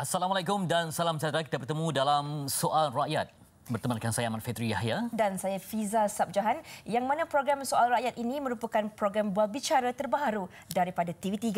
Assalamualaikum dan salam sejahtera. Kita bertemu dalam Soal Rakyat bertemankan saya Aman Fitri Yahya dan saya Fiza Sabjahan yang mana program Soal Rakyat ini merupakan program buah bicara terbaru daripada TV3.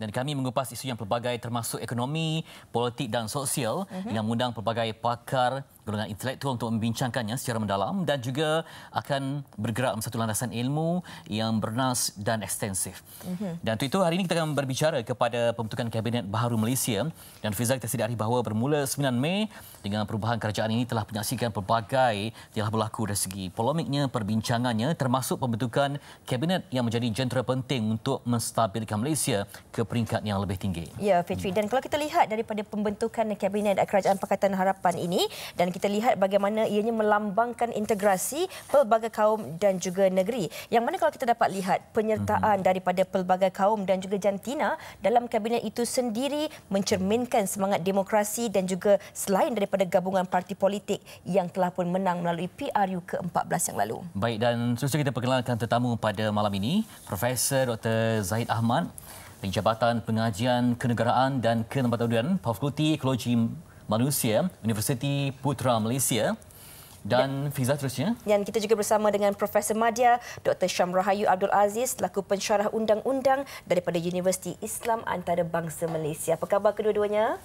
Dan kami mengupas isu yang pelbagai termasuk ekonomi, politik dan sosial uh-huh. dengan mengundang pelbagai pakar golongan intelektual untuk membincangkannya secara mendalam dan juga akan bergerak dalam satu landasan ilmu yang bernas dan ekstensif. Uh-huh. Dan itu hari ini kita akan berbicara kepada pembentukan kabinet baharu Malaysia dan Fizal kita sedari bahawa bermula 9 Mei dengan perubahan kerajaan ini telah menyaksikan pelbagai telah berlaku dari segi polemiknya, perbincangannya termasuk pembentukan kabinet yang menjadi jentera penting untuk menstabilkan Malaysia ke peringkat yang lebih tinggi. Ya, Fitri. Dan kalau kita lihat daripada pembentukan kabinet Kerajaan Pakatan Harapan ini dan kita kita lihat bagaimana ianya melambangkan integrasi pelbagai kaum dan juga negeri. Yang mana kalau kita dapat lihat penyertaan mhm. daripada pelbagai kaum dan juga jantina dalam kabinet itu sendiri mencerminkan semangat demokrasi dan juga selain daripada gabungan parti politik yang telah pun menang melalui PRU ke-14 yang lalu. Baik dan seterusnya kita perkenalkan tetamu pada malam ini, Profesor Dr. Zaid Ahmad, Jabatan Pengajian Kenegaraan dan Kenempatan Fakulti Ekologi Manusia Universiti Putra Malaysia dan ya. Fiza terusnya. Dan kita juga bersama dengan Profesor Madya Dr. Syam Rahayu Abdul Aziz selaku pensyarah undang-undang daripada Universiti Islam Antarabangsa Malaysia. Apa khabar kedua-duanya?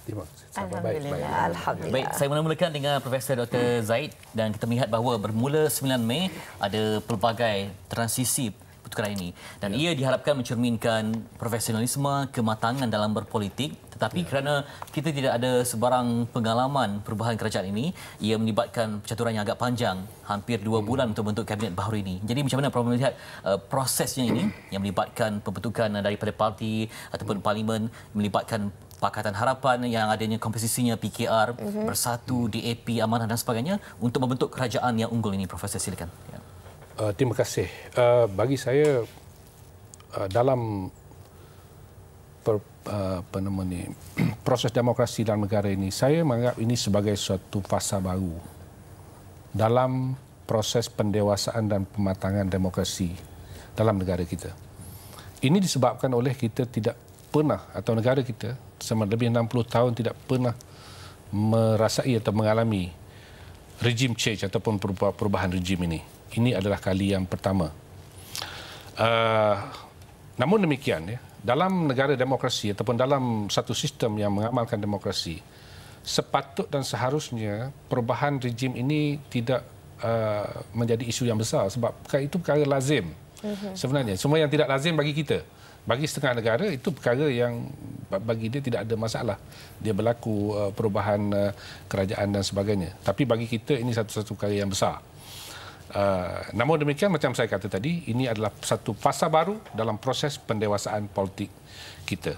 Alhamdulillah. Alhamdulillah. Baik, saya mula-mulakan dengan Profesor Dr. Zaid dan kita melihat bahawa bermula 9 Mei ada pelbagai transisi pertukaran ini dan ya. ia diharapkan mencerminkan profesionalisme kematangan dalam berpolitik tetapi ya. kerana kita tidak ada sebarang pengalaman perubahan kerajaan ini ia melibatkan percaturan yang agak panjang hampir dua hmm. bulan untuk membentuk kabinet baru ini jadi macam mana problem melihat uh, prosesnya ini yang melibatkan pembentukan daripada parti ataupun parlimen melibatkan Pakatan Harapan yang adanya komposisinya PKR, uh-huh. Mhm. Bersatu, DAP, Amanah dan sebagainya untuk membentuk kerajaan yang unggul ini Profesor silakan. Ya. Uh, terima kasih. Uh, bagi saya uh, dalam per, uh, apa proses demokrasi dalam negara ini, saya menganggap ini sebagai suatu fasa baru dalam proses pendewasaan dan pematangan demokrasi dalam negara kita. Ini disebabkan oleh kita tidak pernah atau negara kita selama lebih 60 tahun tidak pernah merasai atau mengalami rejim change ataupun perubahan rejim ini ini adalah kali yang pertama. Uh, namun demikian, ya, dalam negara demokrasi ataupun dalam satu sistem yang mengamalkan demokrasi, sepatut dan seharusnya perubahan rejim ini tidak uh, menjadi isu yang besar sebab perkara itu perkara lazim mhm. sebenarnya. Semua yang tidak lazim bagi kita, bagi setengah negara itu perkara yang bagi dia tidak ada masalah. Dia berlaku uh, perubahan uh, kerajaan dan sebagainya. Tapi bagi kita ini satu-satu perkara yang besar. Uh, namun demikian macam saya kata tadi ini adalah satu fasa baru dalam proses pendewasaan politik kita.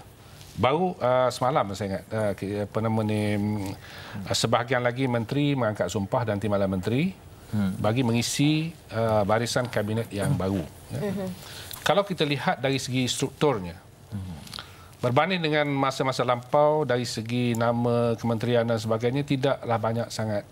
Baru uh, semalam saya ingat uh, apa nama ni uh, sebahagian lagi menteri mengangkat sumpah dan timbalan menteri hmm. bagi mengisi uh, barisan kabinet yang hmm. baru. Ya. Hmm. Ya. Kalau kita lihat dari segi strukturnya hmm. berbanding dengan masa-masa lampau dari segi nama kementerian dan sebagainya tidaklah banyak sangat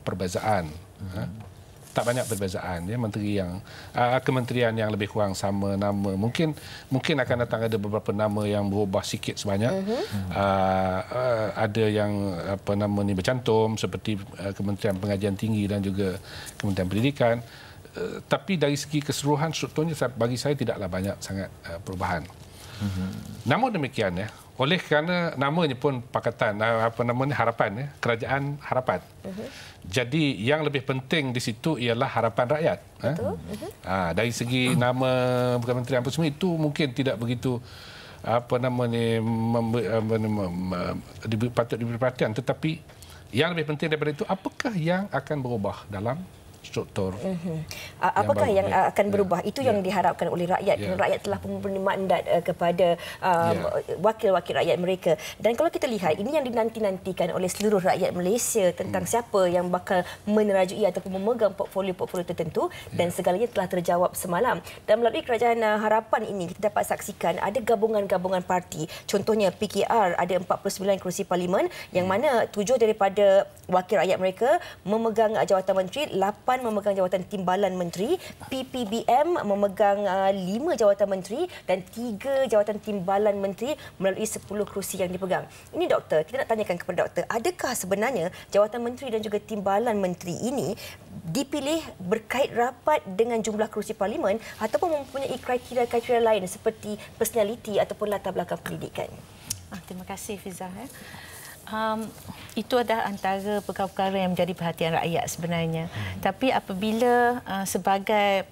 perbezaan. Ya. Hmm tak banyak perbezaan ya menteri yang uh, kementerian yang lebih kurang sama nama mungkin mungkin akan datang ada beberapa nama yang berubah sikit sebanyak uh -huh. uh, uh, ada yang apa nama ni bercantum seperti uh, kementerian pengajian tinggi dan juga kementerian pendidikan uh, tapi dari segi keseluruhan strukturnya bagi saya tidaklah banyak sangat uh, perubahan Mm-hmm. Namun demikian ya, oleh kerana namanya pun pakatan ah, apa namanya harapan ya, kerajaan harapan. Mm-hmm. Jadi yang lebih penting di situ ialah harapan rakyat. Ha? Mm-hmm. Ha, dari segi nama Bukan Menteri apa semua itu mungkin tidak begitu apa namanya memb- diberi, patut diberi perhatian tetapi yang lebih penting daripada itu apakah yang akan berubah dalam struktur. Mm-hmm. Apakah yang, yang akan ya. berubah? Yeah. Itu yang yeah. diharapkan oleh rakyat. Yeah. Rakyat telah memberi mandat eh, kepada uh, um, yeah. wakil-wakil rakyat mereka. Dan kalau kita lihat, ini yang dinanti-nantikan oleh seluruh rakyat Malaysia tentang mm. siapa yang bakal menerajui ataupun memegang portfolio-portfolio tertentu dan ya. segalanya telah terjawab semalam. Dan melalui kerajaan uh, harapan ini, kita dapat saksikan ada gabungan-gabungan parti. Contohnya PKR ada 49 kerusi parlimen yang mm. mana tujuh daripada wakil rakyat mereka memegang uh, jawatan menteri, 8 PAN memegang jawatan Timbalan Menteri, PPBM memegang uh, lima jawatan menteri dan tiga jawatan Timbalan Menteri melalui sepuluh kerusi yang dipegang. Ini doktor, kita nak tanyakan kepada doktor, adakah sebenarnya jawatan menteri dan juga Timbalan Menteri ini dipilih berkait rapat dengan jumlah kerusi parlimen ataupun mempunyai kriteria-kriteria lain seperti personaliti ataupun latar belakang pendidikan? Ah, terima kasih Fizah. Eh um, itu adalah antara perkara-perkara yang menjadi perhatian rakyat sebenarnya. Hmm. Tapi apabila uh, sebagai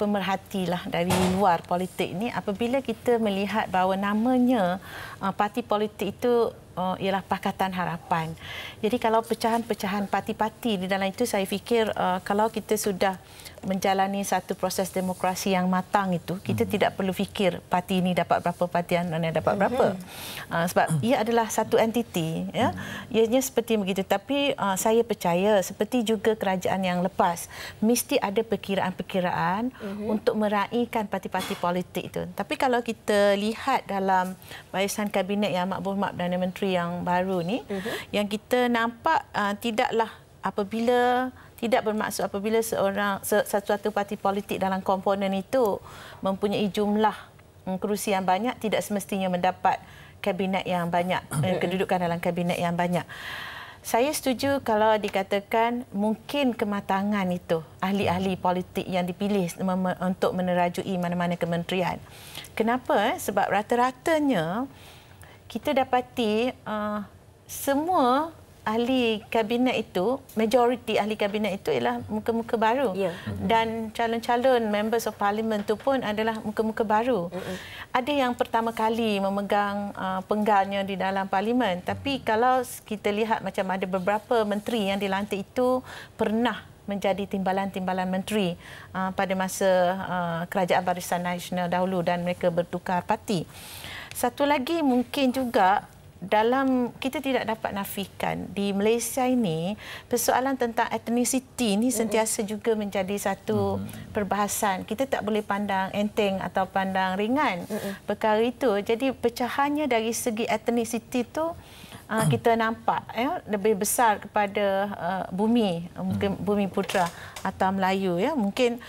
lah dari luar politik ini, apabila kita melihat bahawa namanya uh, parti politik itu uh, ialah Pakatan Harapan. Jadi kalau pecahan-pecahan parti-parti di dalam itu saya fikir uh, kalau kita sudah menjalani satu proses demokrasi yang matang itu, kita mm-hmm. tidak perlu fikir parti ini dapat berapa, parti yang dapat hmm. berapa. Mm-hmm. Uh, sebab hmm. ia adalah satu entiti. Ya. Hmm. Ianya seperti begitu. Tapi uh, saya percaya, seperti juga kerajaan yang lepas, mesti ada perkiraan-perkiraan mm-hmm. untuk meraihkan parti-parti politik itu. Tapi kalau kita lihat dalam barisan kabinet yang Mak Bohmak Perdana Menteri yang baru ni, mm-hmm. yang kita nampak uh, tidaklah apabila tidak bermaksud apabila seorang satu-satu parti politik dalam komponen itu mempunyai jumlah hmm, kerusi yang banyak tidak semestinya mendapat kabinet yang banyak eh, okay. kedudukan dalam kabinet yang banyak. Saya setuju kalau dikatakan mungkin kematangan itu ahli-ahli politik yang dipilih untuk menerajui mana-mana kementerian. Kenapa? Sebab rata-ratanya kita dapati uh, semua ahli kabinet itu majoriti ahli kabinet itu ialah muka-muka baru yeah. Mm-hmm. dan calon-calon members of parliament itu pun adalah muka-muka baru mm-hmm. ada yang pertama kali memegang uh, penggalnya di dalam parlimen tapi kalau kita lihat macam ada beberapa menteri yang dilantik itu pernah menjadi timbalan-timbalan menteri uh, pada masa uh, kerajaan barisan nasional dahulu dan mereka bertukar parti satu lagi mungkin juga dalam kita tidak dapat nafikan di Malaysia ini persoalan tentang etnisiti ini sentiasa juga menjadi satu perbahasan kita tak boleh pandang enteng atau pandang ringan perkara itu jadi pecahannya dari segi etnisiti itu uh, kita nampak ya lebih besar kepada uh, bumi ah, mungkin hmm. bumi putra atau Melayu ya mungkin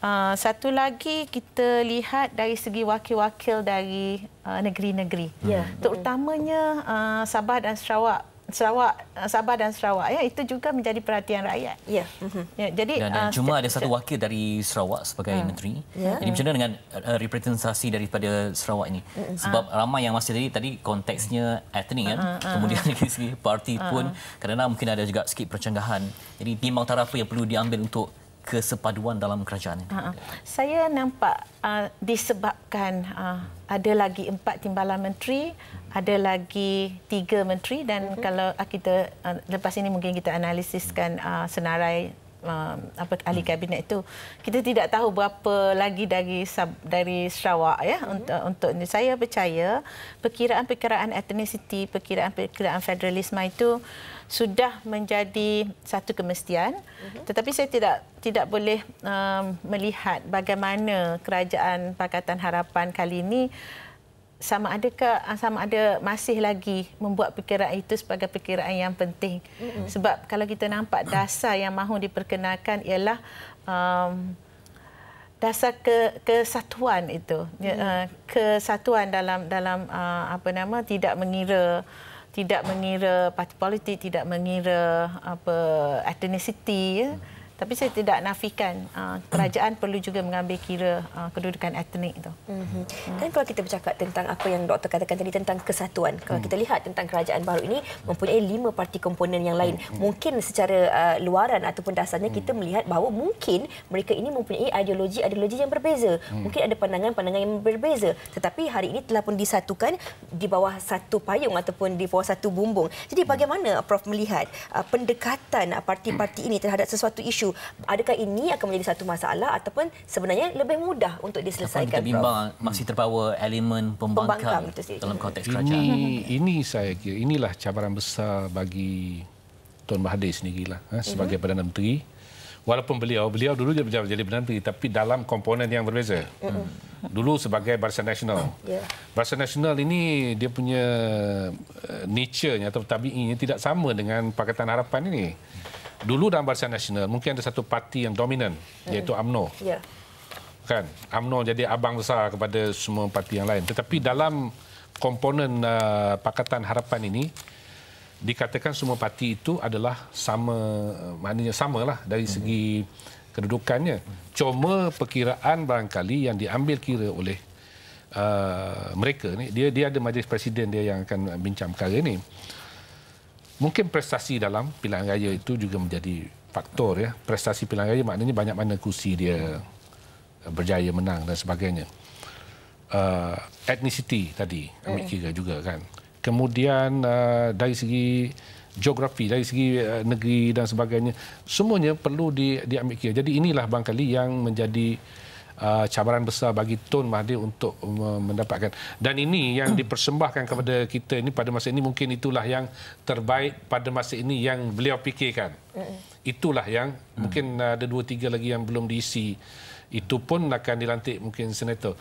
uh, satu lagi kita lihat dari segi wakil-wakil dari negeri-negeri. Uh, ya. -negeri. Hmm. Terutamanya uh, Sabah dan Sarawak Sarawak Sabah dan Sarawak ya itu juga menjadi perhatian rakyat. Ya. Mhm. Ya jadi dan, dan ah, cuma ada satu wakil dari Sarawak sebagai hmm. menteri. Ya. Jadi macam mana dengan eh, representasi daripada Sarawak ini? Sebab uh. ramai yang masih tadi tadi konteksnya etnik kan. Uh-huh. Kemudian dari segi parti uh-huh. pun kerana mungkin ada juga sikit percanggahan. Jadi timbang taraf yang perlu diambil untuk kesepaduan dalam kerajaan ini? Ha, ha. Saya nampak uh, disebabkan uh, ada lagi empat timbalan menteri, ada lagi tiga menteri dan uh-huh. kalau uh, kita uh, lepas ini mungkin kita analisiskan uh, senarai uh, apa ahli kabinet itu kita tidak tahu berapa lagi dari dari Sarawak ya mhm. untuk untuk ini saya percaya perkiraan-perkiraan ethnicity perkiraan-perkiraan federalisme itu sudah menjadi satu kemestian mhm. tetapi saya tidak tidak boleh uh, melihat bagaimana kerajaan pakatan harapan kali ini uh, sama ada ke ah, sama ada masih lagi membuat perkiraan itu sebagai perkiraan yang penting mm-hmm. sebab kalau kita nampak dasar yang mahu diperkenalkan ialah um, dasar ke kesatuan itu ya, mm. uh, kesatuan dalam dalam uh, apa nama tidak mengira tidak mengira parti politik tidak mengira apa etnisiti ya mm. Tapi saya tidak nafikan ah, kerajaan perlu juga mengambil kira ah, kedudukan etnik itu. Mhm. Dan kalau kita bercakap tentang apa yang doktor katakan tadi tentang kesatuan, kalau kita lihat tentang kerajaan baru ini mempunyai lima parti komponen yang lain, mhm. mungkin secara ah, luaran ataupun dasarnya kita mhm. melihat bahawa mungkin mereka ini mempunyai ideologi-ideologi yang berbeza. Mungkin ada pandangan-pandangan yang berbeza. Tetapi hari ini telah pun disatukan di bawah satu payung ataupun di bawah satu bumbung. Jadi bagaimana Prof melihat pendekatan parti-parti ini terhadap sesuatu isu Adakah ini akan menjadi satu masalah ataupun sebenarnya lebih mudah untuk diselesaikan? Kita bimbang Prof. masih terpawa elemen hmm. pembangkang, pembangkang dalam konteks kerajaan. Ini, ini saya kira inilah cabaran besar bagi Tuan Mahathir sendiri lah eh, sebagai mm-hmm. Perdana Menteri. Walaupun beliau beliau dulu dia berjaya menjadi Perdana Menteri tapi dalam komponen yang berbeza. Mm-hmm. Dulu sebagai Barisan Nasional. Yeah. Barisan Nasional ini dia punya uh, nature-nya atau tabiinya tidak sama dengan Pakatan Harapan ini dulu dalam Barisan Nasional mungkin ada satu parti yang dominan hmm. iaitu AMNO. Ya. Kan? AMNO jadi abang besar kepada semua parti yang lain. Tetapi dalam komponen uh, Pakatan Harapan ini dikatakan semua parti itu adalah sama uh, maknanya samalah dari hmm. segi kedudukannya cuma perkiraan barangkali yang diambil kira oleh uh, mereka ni dia dia ada majlis presiden dia yang akan bincang perkara ini mungkin prestasi dalam pilihan raya itu juga menjadi faktor ya. Prestasi pilihan raya maknanya banyak mana kursi dia eh, berjaya menang dan sebagainya. Uh, eh, etnisiti tadi ambil kira juga kan. Kemudian uh, dari segi geografi, dari segi uh, negeri dan sebagainya, semuanya perlu di, diambil kira. Jadi inilah bangkali yang menjadi uh, cabaran besar bagi Tun Mahathir untuk uh, mendapatkan dan ini yang dipersembahkan kepada kita ini pada masa ini mungkin itulah yang terbaik pada masa ini yang beliau fikirkan itulah yang mm. mungkin ada dua tiga lagi yang belum diisi itu pun akan dilantik mungkin senator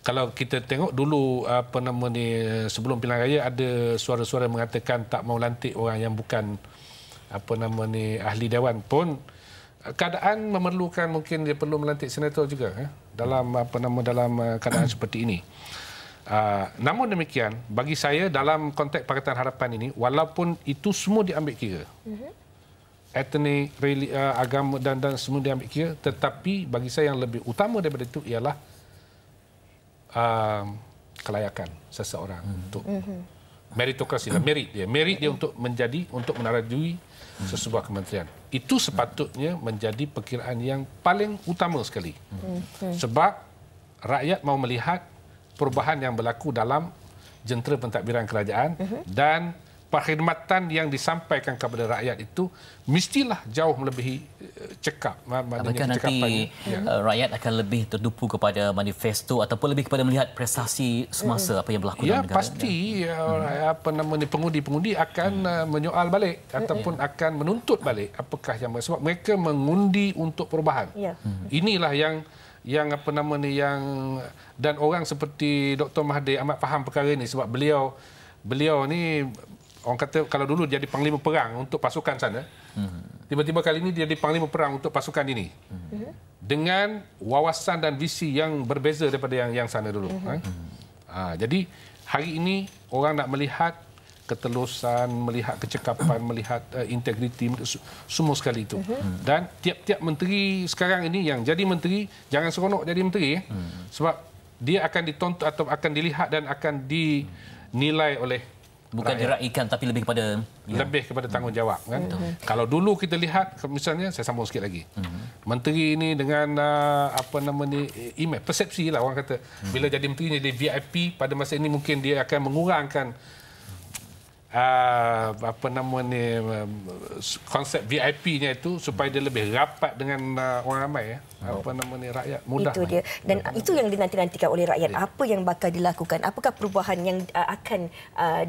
kalau kita tengok dulu apa nama ni sebelum pilihan raya ada suara-suara mengatakan tak mau lantik orang yang bukan apa nama ni ahli dewan pun keadaan memerlukan mungkin dia perlu melantik senator juga eh, dalam apa nama dalam eh, keadaan seperti ini. Uh, namun demikian bagi saya dalam konteks Pakatan Harapan ini walaupun itu semua diambil kira. Mm-hmm. Etnik, reli, uh, agama dan dan semua diambil kira tetapi bagi saya yang lebih utama daripada itu ialah uh, kelayakan seseorang mm-hmm. untuk mm-hmm. meritokrasi merit dia merit dia mhm. untuk menjadi untuk menarajui sesebuah kementerian. Itu sepatutnya menjadi perkiraan yang paling utama sekali. Hmm. Sebab rakyat mau melihat perubahan yang berlaku dalam jentera pentadbiran kerajaan mhm. dan perkhidmatan yang disampaikan kepada rakyat itu mestilah jauh melebihi eh, cekap maknanya nanti ya. Eh, rakyat akan lebih terdupu kepada manifesto ataupun lebih kepada melihat prestasi semasa apa yang berlaku ya, dalam negara pasti ya. Ya, apa nama ni pengundi-pengundi akan ya. menyoal balik ataupun ya. akan menuntut balik apakah yang sebab mereka mengundi untuk perubahan ya. Hmm. inilah yang yang apa nama ni yang dan orang seperti Dr Mahdi amat faham perkara ini sebab beliau beliau ni orang kata kalau dulu dia jadi panglima perang untuk pasukan sana tiba-tiba kali ini dia jadi panglima perang untuk pasukan ini dengan wawasan dan visi yang berbeza daripada yang yang sana dulu ha? Ha, jadi hari ini orang nak melihat ketelusan melihat kecekapan melihat uh, integriti semua sekali itu dan tiap-tiap menteri sekarang ini yang jadi menteri jangan seronok jadi menteri eh. sebab dia akan ditonton atau akan dilihat dan akan dinilai oleh bukan ikan, tapi lebih kepada ya. lebih kepada hmm. tanggungjawab kan Betul. Hmm. kalau dulu kita lihat misalnya saya sambung sikit lagi hmm. menteri ini dengan uh, apa nama ni image persepsi lah orang kata hmm. bila jadi menteri jadi VIP pada masa ini mungkin dia akan mengurangkan uh, apa nama ni uh, um, konsep VIP-nya itu supaya dia lebih rapat dengan uh, orang ramai ya. Oh. Apa nama ni rakyat mudah. Itu lah, dia. Ya? Dan ya. itu yang dinanti-nantikan oleh rakyat. Ya. Apa yang bakal dilakukan? Apakah perubahan yang uh, akan uh,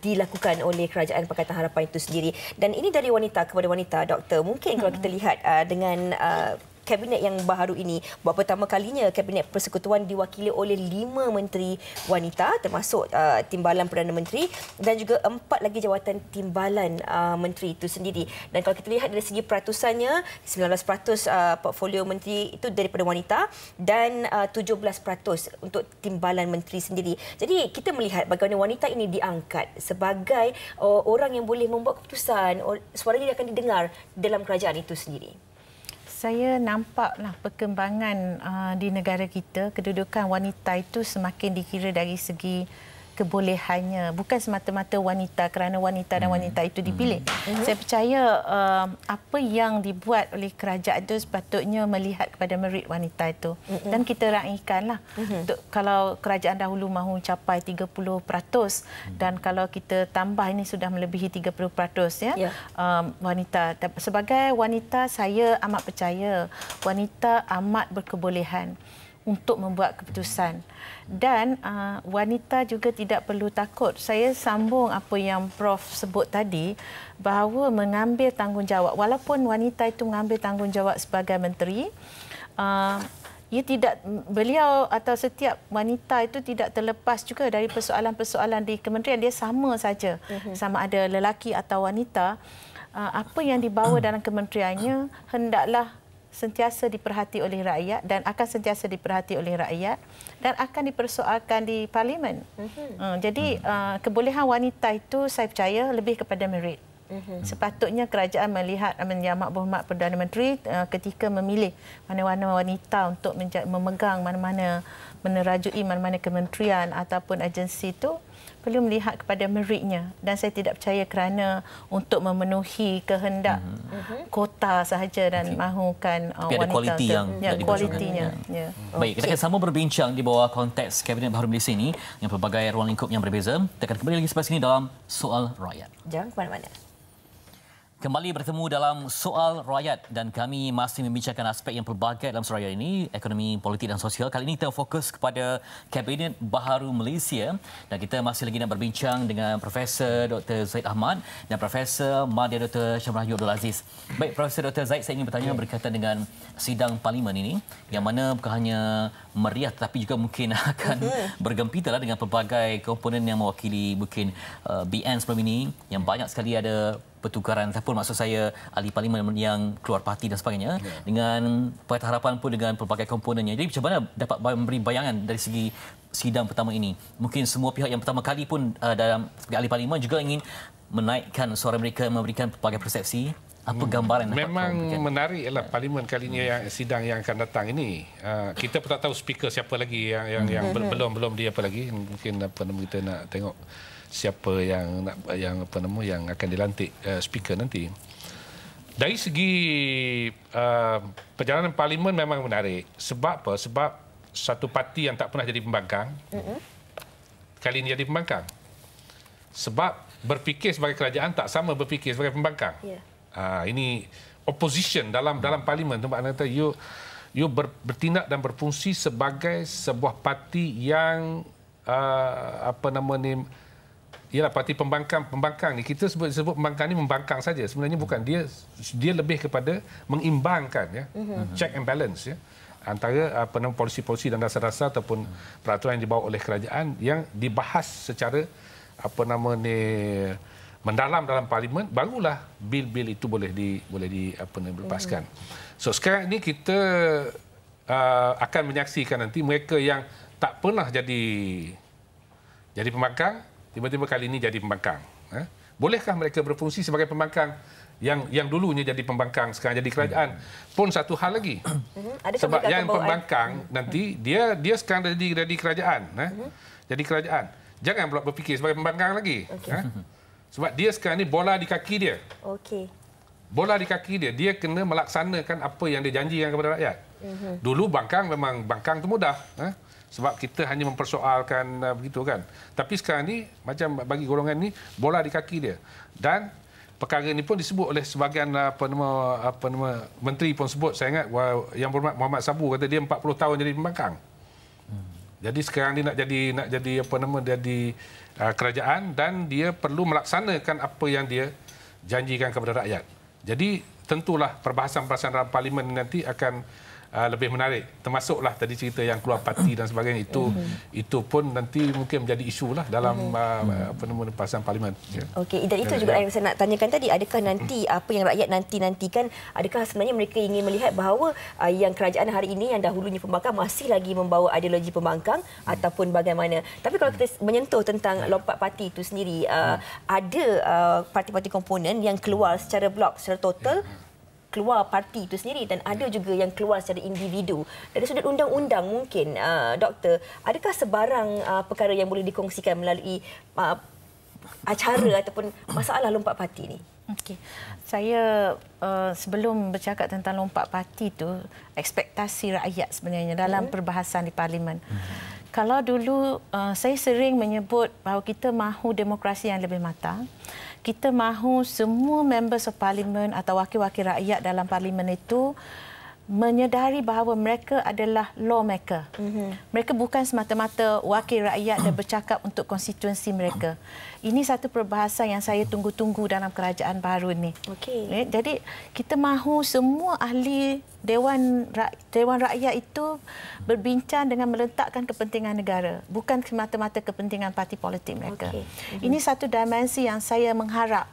dilakukan oleh kerajaan Pakatan Harapan itu sendiri. Dan ini dari wanita kepada wanita, doktor. Mungkin kalau hmm. kita lihat uh, dengan uh, kabinet yang baru ini buat pertama kalinya kabinet persekutuan diwakili oleh lima menteri wanita termasuk uh, timbalan perdana menteri dan juga empat lagi jawatan timbalan uh, menteri itu sendiri dan kalau kita lihat dari segi peratusannya 19% uh, portfolio menteri itu daripada wanita dan uh, 17% untuk timbalan menteri sendiri jadi kita melihat bagaimana wanita ini diangkat sebagai uh, orang yang boleh membuat keputusan suaranya akan didengar dalam kerajaan itu sendiri saya nampaklah perkembangan uh, di negara kita kedudukan wanita itu semakin dikira dari segi kebolehannya bukan semata-mata wanita kerana wanita dan hmm. wanita itu hmm. dipilih. Mm-hmm. Saya percaya uh, apa yang dibuat oleh kerajaan itu sepatutnya melihat kepada merit wanita itu mm-hmm. dan kita raikanlah. Mm-hmm. Kalau kerajaan dahulu mahu capai 30% hmm. dan kalau kita tambah ini sudah melebihi 30% ya yeah. um, wanita sebagai wanita saya amat percaya wanita amat berkebolehan untuk membuat keputusan dan uh, wanita juga tidak perlu takut. Saya sambung apa yang prof sebut tadi bahawa mengambil tanggungjawab walaupun wanita itu mengambil tanggungjawab sebagai menteri uh, ia tidak beliau atau setiap wanita itu tidak terlepas juga dari persoalan-persoalan di kementerian dia sama saja mhm. sama ada lelaki atau wanita uh, apa yang dibawa dalam kementeriannya hendaklah sentiasa diperhati oleh rakyat dan akan sentiasa diperhati oleh rakyat dan akan dipersoalkan di parlimen. Mm-hmm. Uh, jadi uh, kebolehan wanita itu saya percaya lebih kepada merit. Mm-hmm. Sepatutnya kerajaan melihat menyamak berhormat Perdana Menteri uh, ketika memilih mana-mana wanita untuk memegang mana-mana menerajui mana-mana kementerian ataupun agensi itu perlu melihat kepada meritnya dan saya tidak percaya kerana untuk memenuhi kehendak mm-hmm. kota sahaja dan okay. mahukan uh, Tapi wanita ada kualiti yang ya, kualitinya ya. Okay. Ya. baik kita akan sama berbincang di bawah konteks kabinet baharu Malaysia ini dengan pelbagai ruang lingkup yang berbeza kita akan kembali lagi selepas ini dalam soal rakyat jangan ke mana-mana Kembali bertemu dalam soal rakyat dan kami masih membincangkan aspek yang pelbagai dalam soal rakyat ini, ekonomi, politik dan sosial. Kali ini kita fokus kepada Kabinet Baharu Malaysia dan kita masih lagi nak berbincang dengan Profesor Dr. Zaid Ahmad dan Profesor Madya Dr. Syamrahyu Abdul Aziz. Baik, Profesor Dr. Zaid, saya ingin bertanya ya. berkaitan dengan sidang parlimen ini yang mana bukan hanya meriah tetapi juga mungkin akan ya. bergempita lah dengan pelbagai komponen yang mewakili mungkin uh, BN sebelum ini yang banyak sekali ada pertukaran ataupun maksud saya ahli parlimen yang keluar parti dan sebagainya yeah. dengan Pertahanan harapan pun dengan pelbagai komponennya. Jadi macam mana dapat memberi bayangan dari segi sidang pertama ini? Mungkin semua pihak yang pertama kali pun uh, dalam sebagai ahli parlimen juga ingin menaikkan suara mereka memberikan pelbagai persepsi apa hmm. gambaran hmm. memang menariklah ya. parlimen kali ini hmm. yang sidang yang akan datang ini uh, kita pun tak tahu speaker siapa lagi yang yang, hmm. yang belum belum dia apa lagi mungkin apa kita nak tengok siapa yang nak yang apa nama yang akan dilantik uh, speaker nanti. Dari segi uh, perjalanan parlimen memang menarik. Sebab apa? Sebab satu parti yang tak pernah jadi pembangkang. Mm-hmm. Kali ini jadi pembangkang. Sebab berfikir sebagai kerajaan tak sama berfikir sebagai pembangkang. Yeah. Ha, uh, ini opposition dalam dalam parlimen tu anda kata you you ber, bertindak dan berfungsi sebagai sebuah parti yang uh, apa nama ni ialah parti pembangkang pembangkang ni kita sebut sebut pembangkang ni membangkang saja sebenarnya bukan dia dia lebih kepada mengimbangkan ya mhm. check and balance ya antara apa nama polisi-polisi dan dasar-dasar ataupun peraturan yang dibawa oleh kerajaan yang dibahas secara apa nama ni mendalam dalam parlimen barulah bil-bil itu boleh di boleh di apa nama lepaskan. Mhm. So sekarang ni kita uh, akan menyaksikan nanti mereka yang tak pernah jadi jadi pembangkang tiba-tiba kali ini jadi pembangkang. Eh? Bolehkah mereka berfungsi sebagai pembangkang yang yang dulunya jadi pembangkang sekarang jadi kerajaan pun satu hal lagi. Mhm. Sebab yang pembangkang mhm. nanti dia dia sekarang jadi jadi kerajaan. Eh? Jadi kerajaan. Jangan pula berfikir sebagai pembangkang lagi. Okay. Eh? Ha? Sebab dia sekarang ni bola di kaki dia. Okey. Bola di kaki dia, dia kena melaksanakan apa yang dia janjikan kepada rakyat. Uh-huh. Dulu bangkang memang bangkang tu mudah. Eh? sebab kita hanya mempersoalkan uh, begitu kan. Tapi sekarang ni macam bagi golongan ni bola di kaki dia. Dan perkara ini pun disebut oleh sebahagian eh, apa nama apa nama menteri pun sebut saya ingat yang berhormat Muhammad Sabu kata dia 40 tahun jadi pembangkang. Jadi sekarang dia nak jadi nak jadi apa nama jadi uh, kerajaan dan dia perlu melaksanakan apa yang dia janjikan kepada rakyat. Jadi tentulah perbahasan-perbahasan dalam parlimen nanti akan uh, lebih menarik termasuklah tadi cerita yang keluar parti dan sebagainya itu mm-hmm. itu pun nanti mungkin menjadi isu lah dalam mm-hmm. Ah, ah, apa mm-hmm. uh, pasang parlimen yeah. okey dan itu juga yeah. saya nak tanyakan tadi adakah nanti mm. apa yang rakyat nanti nantikan adakah sebenarnya mereka ingin melihat bahawa uh, yang kerajaan hari ini yang dahulunya pembangkang masih lagi membawa ideologi pembangkang mm-hmm. ataupun bagaimana tapi kalau kita menyentuh tentang ya. lompat parti itu sendiri uh, mm-hmm. ada uh, parti-parti komponen yang keluar secara blok secara total ya keluar parti itu sendiri dan hmm. ada juga yang keluar secara individu. Dari sudut undang-undang mungkin, uh, doktor, adakah sebarang uh, perkara yang boleh dikongsikan melalui uh, acara ataupun masalah lompat parti ini? Okay, Saya uh, sebelum bercakap tentang lompat parti itu, ekspektasi rakyat sebenarnya dalam hmm. perbahasan di parlimen. Hmm. Kalau dulu uh, saya sering menyebut bahawa kita mahu demokrasi yang lebih matang, kita mahu semua members of parliament atau wakil-wakil rakyat dalam parlimen itu menyedari bahawa mereka adalah lawmaker. Mm-hmm. Mereka bukan semata-mata wakil rakyat dan bercakap untuk konstituensi mereka. Ini satu perbahasan yang saya tunggu-tunggu dalam kerajaan baru ini. Okay. Eh, jadi kita mahu semua ahli Dewan, Dewan Rakyat itu berbincang dengan meletakkan kepentingan negara. Bukan semata-mata kepentingan parti politik mereka. Okay. Mm-hmm. Ini satu dimensi yang saya mengharap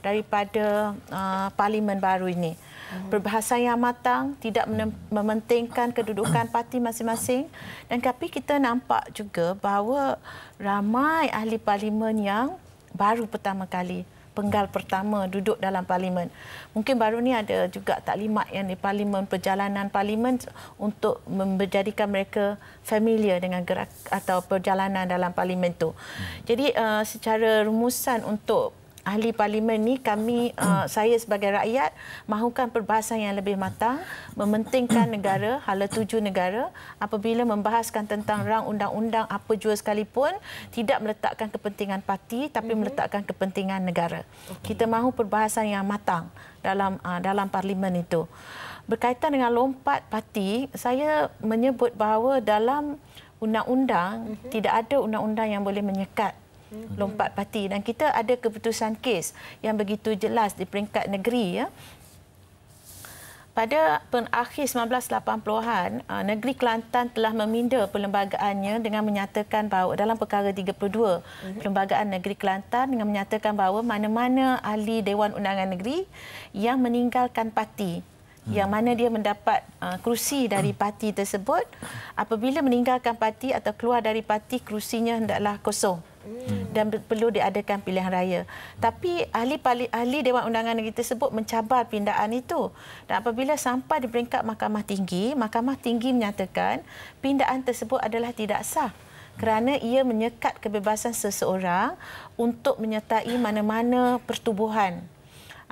daripada uh, parlimen baru ini. Hmm. Perbahasan yang matang tidak mementingkan kedudukan parti masing-masing dan tapi kita nampak juga bahawa ramai ahli parlimen yang baru pertama kali penggal pertama duduk dalam parlimen. Mungkin baru ni ada juga taklimat yang di parlimen perjalanan parlimen untuk menjadikan mereka familiar dengan gerak atau perjalanan dalam parlimen tu. Hmm. Jadi uh, secara rumusan untuk ahli parlimen ni kami uh, saya sebagai rakyat mahukan perbahasan yang lebih matang mementingkan negara hala tuju negara apabila membahaskan tentang rang undang-undang apa jua sekalipun tidak meletakkan kepentingan parti tapi mm-hmm. meletakkan kepentingan negara okay. kita mahu perbahasan yang matang dalam uh, dalam parlimen itu berkaitan dengan lompat parti saya menyebut bahawa dalam undang-undang mm-hmm. tidak ada undang-undang yang boleh menyekat Hmm. lompat parti dan kita ada keputusan kes yang begitu jelas di peringkat negeri ya. Pada akhir 1980-an, ah, negeri Kelantan telah meminda perlembagaannya dengan menyatakan bahawa dalam perkara 32, mhm. perlembagaan negeri Kelantan dengan menyatakan bahawa mana-mana ahli Dewan Undangan Negeri yang meninggalkan parti hmm. yang mana dia mendapat uh, kerusi dari hmm. parti tersebut apabila meninggalkan parti atau keluar dari parti kerusinya hendaklah kosong. Hmm. dan perlu diadakan pilihan raya. Tapi ahli ahli Dewan Undangan Negeri tersebut mencabar pindaan itu. Dan apabila sampai di peringkat Mahkamah Tinggi, Mahkamah Tinggi menyatakan pindaan tersebut adalah tidak sah kerana ia menyekat kebebasan seseorang untuk menyertai mana-mana pertubuhan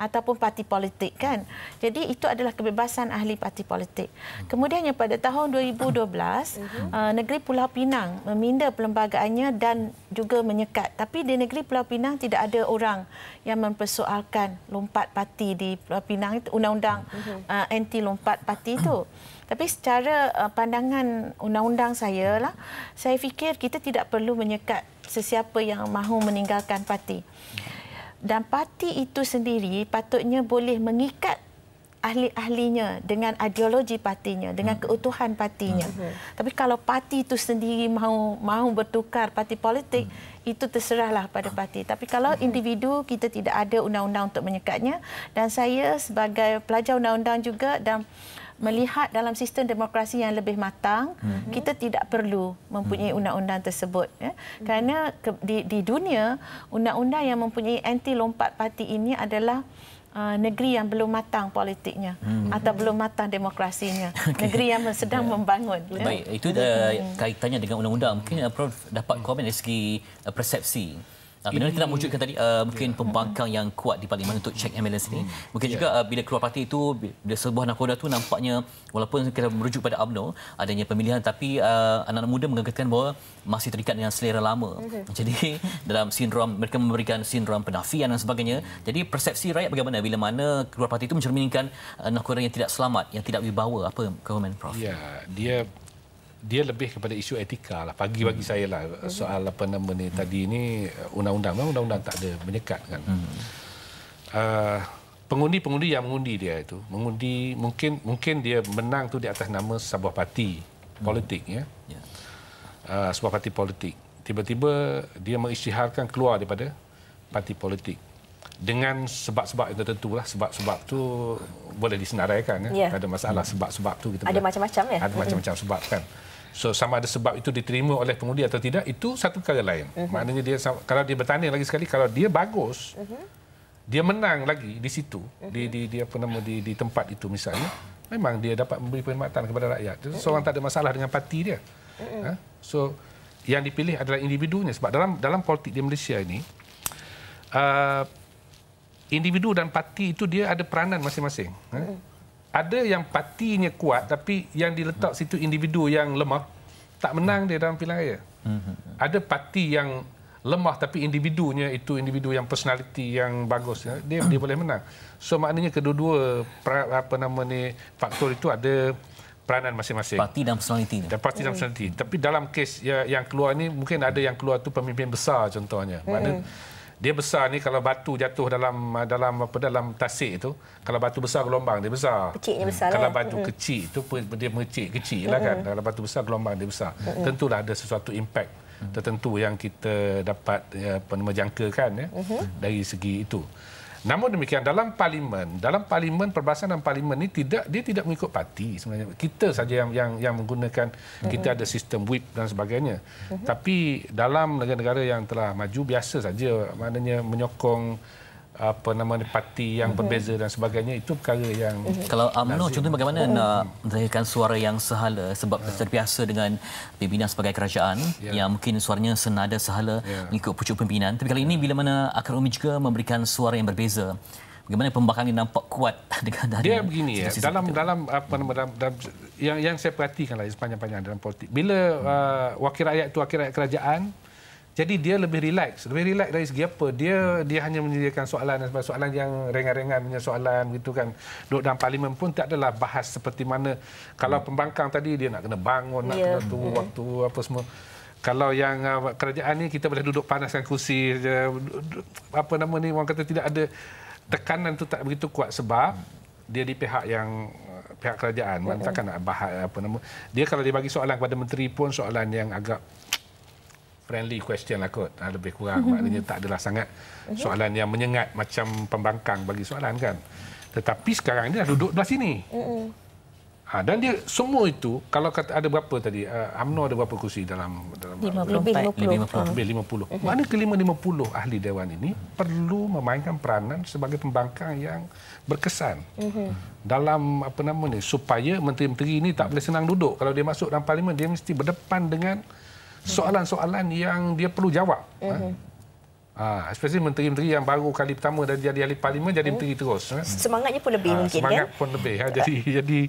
ataupun parti politik kan. Jadi itu adalah kebebasan ahli parti politik. Kemudiannya pada tahun 2012, uh-huh. Mhm. Eh, negeri Pulau Pinang meminda perlembagaannya dan juga menyekat. Tapi di negeri Pulau Pinang tidak ada orang yang mempersoalkan lompat parti di Pulau Pinang itu undang-undang uh-huh. anti lompat parti itu. Tapi secara eh, pandangan undang-undang saya lah, saya fikir kita tidak perlu menyekat sesiapa yang mahu meninggalkan parti. Uh-huh dan parti itu sendiri patutnya boleh mengikat ahli-ahlinya dengan ideologi partinya dengan hmm. keutuhan partinya hmm. Hmm. tapi kalau parti itu sendiri mau mau bertukar parti politik itu terserahlah pada parti tapi kalau individu kita tidak ada undang-undang untuk menyekatnya dan saya sebagai pelajar undang-undang juga dan melihat dalam sistem demokrasi yang lebih matang, hmm. kita tidak perlu mempunyai mhm. undang-undang tersebut. Ya. Mhm. Kerana ke, di, di dunia, undang-undang yang mempunyai anti-lompat parti ini adalah uh, negeri yang belum matang politiknya hmm. atau belum matang demokrasinya. Okay. Negeri yang sedang yeah. membangun. Ya. Baik, itu mhm. uh, kaitannya dengan undang-undang. Mungkin uh, Prof dapat komen dari segi uh, persepsi. Bila kita nak wujudkan tadi uh, mungkin yeah. pembangkang yang kuat di parlimen untuk check and balance ini. Mungkin yeah. juga uh, bila keluar parti itu bila sebuah nakoda tu nampaknya walaupun kita merujuk pada UMNO adanya pemilihan tapi uh, anak-anak muda mengatakan bahawa masih terikat dengan selera lama. Okay. Jadi dalam sindrom mereka memberikan sindrom penafian dan sebagainya. Jadi persepsi rakyat bagaimana bila mana keluar parti itu mencerminkan uh, nakoda yang tidak selamat yang tidak wibawa apa komen prof? Ya, yeah, dia dia lebih kepada isu etika lah pagi bagi hmm. saya lah hmm. soal apa nama ni hmm. tadi ni undang-undang memang undang-undang tak ada menyekat kan hmm. uh, pengundi-pengundi yang mengundi dia itu mengundi mungkin mungkin dia menang tu di atas nama sebuah parti hmm. politik ya yeah. Ya. uh, sebuah parti politik tiba-tiba dia mengisytiharkan keluar daripada parti politik dengan sebab-sebab yang tertentu lah sebab-sebab tu boleh disenaraikan ya. Yeah. Tak ada masalah sebab-sebab tu kita ada macam-macam ya. Ada hmm. macam-macam sebab kan. So sama ada sebab itu diterima oleh pengundi atau tidak itu satu perkara lain. Uh-huh. Maknanya dia kalau dia bertanding lagi sekali kalau dia bagus uh-huh. dia menang lagi di situ uh-huh. di di dia apa nama di di tempat itu misalnya memang dia dapat memberi perkhidmatan kepada rakyat. Jadi, uh-huh. Seorang tak ada masalah dengan parti dia. Uh-huh. So yang dipilih adalah individunya sebab dalam dalam politik di Malaysia ini uh, individu dan parti itu dia ada peranan masing-masing. Ha? ada yang partinya kuat tapi yang diletak situ individu yang lemah tak menang dia dalam pilihan raya. Mm-hmm. Ada parti yang lemah tapi individunya itu individu yang personaliti yang bagus ya, dia dia boleh menang. So maknanya kedua-dua pra, apa nama ni faktor itu ada peranan masing-masing. Parti dan personaliti. Dan parti dan personaliti. Tapi dalam kes ya, yang, keluar ni mungkin ada yang keluar tu pemimpin besar contohnya. Maknanya mm-hmm dia besar ni kalau batu jatuh dalam dalam apa dalam tasik itu kalau batu besar gelombang dia besar kecilnya hmm. besar hmm. kalau batu hmm. kecil itu pun dia mengecil kecil lah kan hmm. kalau batu besar gelombang dia besar hmm. tentulah ada sesuatu impak hmm. tertentu yang kita dapat ya, eh, menjangkakan ya, hmm. dari segi itu Namun demikian dalam parlimen, dalam parlimen perbahasan dalam parlimen ini tidak dia tidak mengikut parti sebenarnya. Kita saja yang yang yang menggunakan kita ada sistem whip dan sebagainya. Mm-hmm. Tapi dalam negara-negara yang telah maju biasa saja maknanya menyokong apa nama ni parti yang mm-hmm. berbeza dan sebagainya itu perkara yang mm-hmm. kalau Amno contoh bagaimana mm nak menzahirkan suara yang sehala sebab yeah. terbiasa dengan pimpinan sebagai kerajaan yeah. yang mungkin suaranya senada sehala yeah. mengikut pucuk pimpinan tapi kali yeah. ini bila mana akar umi juga memberikan suara yang berbeza bagaimana pembangkang ini nampak kuat dengan dari dia begini ya dalam itu. dalam apa nama dalam, dalam, yang yang saya perhatikanlah sepanjang-panjang dalam politik bila hmm uh, wakil rakyat itu wakil rakyat kerajaan jadi dia lebih relax. Lebih relax dari segi apa? Dia dia hanya menyediakan soalan dan soalan yang ringan-ringan punya soalan gitu kan. Duduk dalam parlimen pun tak adalah bahas seperti mana kalau hmm. pembangkang tadi dia nak kena bangun, nak ya. kena tunggu hmm. waktu apa semua. Kalau yang uh, kerajaan ni kita boleh duduk panaskan kursi je. apa nama ni orang kata tidak ada tekanan tu tak begitu kuat sebab dia di pihak yang uh, pihak kerajaan. Mereka hmm. takkan nak bahas apa nama. Dia kalau dia bagi soalan kepada menteri pun soalan yang agak friendly question lah kot. Ha, lebih kurang mhm. maknanya tak adalah sangat soalan yang menyengat macam pembangkang bagi soalan kan. Tetapi sekarang ini dah duduk belah sini. Ha, dan dia semua itu kalau kata ada berapa tadi? Uh, ada berapa kursi dalam dalam 54 lebih 50. Mana ke 550 ahli dewan ini perlu memainkan peranan sebagai pembangkang yang berkesan. Mm-hmm. Dalam apa namanya supaya menteri-menteri ini tak boleh senang duduk kalau dia masuk dalam parlimen dia mesti berdepan dengan soalan-soalan yang dia perlu jawab. Uh-huh. Ah, especially menteri-menteri yang baru kali pertama dah jadi ahli parlimen jadi hmm. menteri terus. Eh. Semangatnya pun lebih ah, mungkin semangat kan? Semangat pun lebih. Ha? Jadi jadi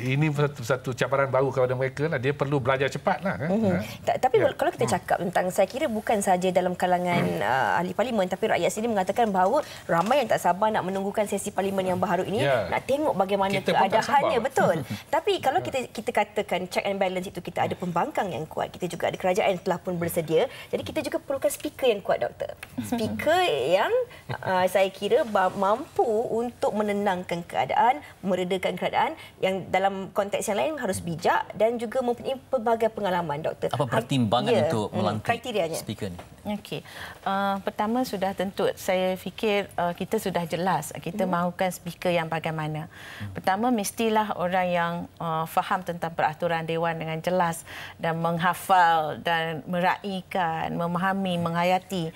ini satu, satu cabaran baru kepada mereka lah. Dia perlu belajar cepat lah. Eh. hmm Ha? Tapi yeah. kalau kita hmm. cakap tentang saya kira bukan saja dalam kalangan mm. uh, ahli parlimen tapi rakyat sini mengatakan bahawa ramai yang tak sabar nak menunggukan sesi parlimen yang baru ini yeah. nak tengok bagaimana keadaannya betul. tapi kalau ya. kita kita katakan check and balance itu kita ada pembangkang yang kuat, kita juga ada kerajaan yang telah pun bersedia. Jadi kita juga perlukan speaker yang kuat doktor speaker yang uh, saya kira mampu untuk menenangkan keadaan, meredakan keadaan yang dalam konteks yang lain harus bijak dan juga mempunyai pelbagai pengalaman doktor. Apa pertimbangan ya, untuk melantik hmm, speaker ni? Okey. Uh, pertama sudah tentu saya fikir uh, kita sudah jelas uh, kita hmm. mahukan speaker yang bagaimana. Hmm. Pertama mestilah orang yang uh, faham tentang peraturan dewan dengan jelas dan menghafal dan meraihkan, memahami, menghayati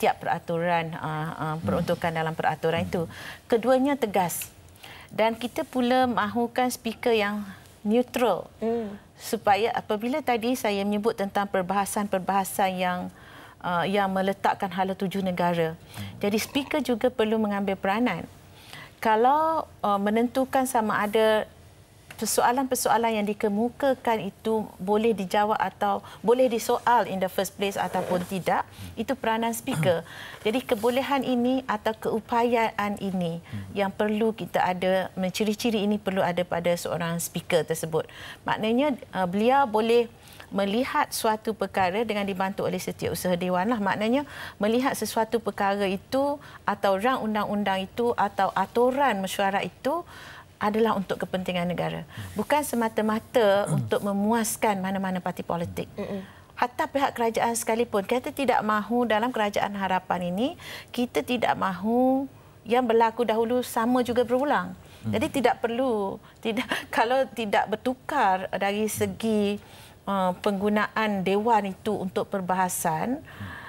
setiap peraturan uh, uh, peruntukan dalam peraturan itu. Hmm. Keduanya tegas. Dan kita pula mahukan speaker yang neutral. Mm. Supaya apabila tadi saya menyebut tentang perbahasan-perbahasan yang uh, yang meletakkan hala tujuh negara. Hmm. Jadi speaker juga perlu mengambil peranan. Kalau uh, menentukan sama ada persoalan-persoalan yang dikemukakan itu boleh dijawab atau boleh disoal in the first place ataupun tidak itu peranan speaker. Jadi kebolehan ini atau keupayaan ini hmm. yang perlu kita ada menciri-ciri ini perlu ada pada seorang speaker tersebut. Maknanya eh, beliau boleh melihat suatu perkara dengan dibantu oleh setiap usaha dewan lah. maknanya melihat sesuatu perkara itu atau rang undang-undang itu atau aturan mesyuarat itu adalah untuk kepentingan negara. Bukan semata-mata untuk memuaskan mana-mana parti politik. Hatta pihak kerajaan sekalipun, kita tidak mahu dalam kerajaan harapan ini, kita tidak mahu yang berlaku dahulu sama juga berulang. Mm. Jadi tidak perlu, tidak kalau tidak bertukar dari segi uh, penggunaan Dewan itu untuk perbahasan, mm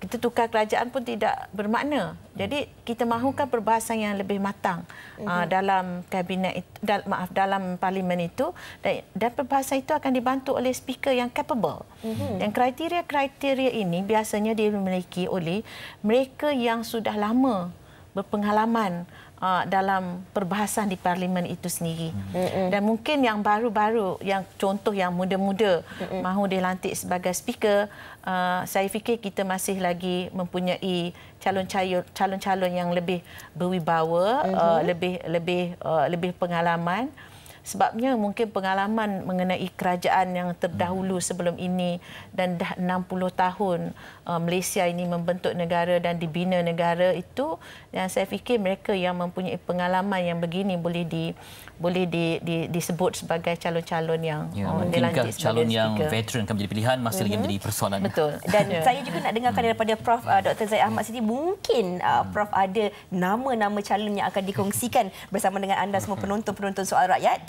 kita tukar kerajaan pun tidak bermakna. Jadi kita mahukan perbahasan yang lebih matang uh, dalam kabinet itu, dal, maaf dalam parlimen itu dan, dan perbahasan itu akan dibantu oleh speaker yang capable. Uh-huh. Dan kriteria-kriteria ini biasanya dimiliki oleh mereka yang sudah lama berpengalaman uh, dalam perbahasan di parlimen itu sendiri. Mm-hmm. Dan mungkin yang baru-baru yang contoh yang muda-muda mm-hmm. mahu dilantik sebagai speaker, uh, saya fikir kita masih lagi mempunyai calon-calon yang lebih berwibawa, uh, mm-hmm. uh, lebih lebih uh, lebih pengalaman sebabnya mungkin pengalaman mengenai kerajaan yang terdahulu sebelum ini dan dah 60 tahun uh, Malaysia ini membentuk negara dan dibina negara itu yang saya fikir mereka yang mempunyai pengalaman yang begini boleh di boleh di, di, disebut sebagai calon-calon yang ya, oh, dilantik sebagai calon speaker. yang veteran akan menjadi pilihan masih lagi mhm. menjadi persoalan. Betul. Dan ya. saya juga nak dengarkan hmm. daripada Prof uh, Dr Zaid Ahmad hmm. Siti mungkin uh, hmm. Prof ada nama-nama calon yang akan dikongsikan bersama dengan anda semua penonton-penonton soal rakyat.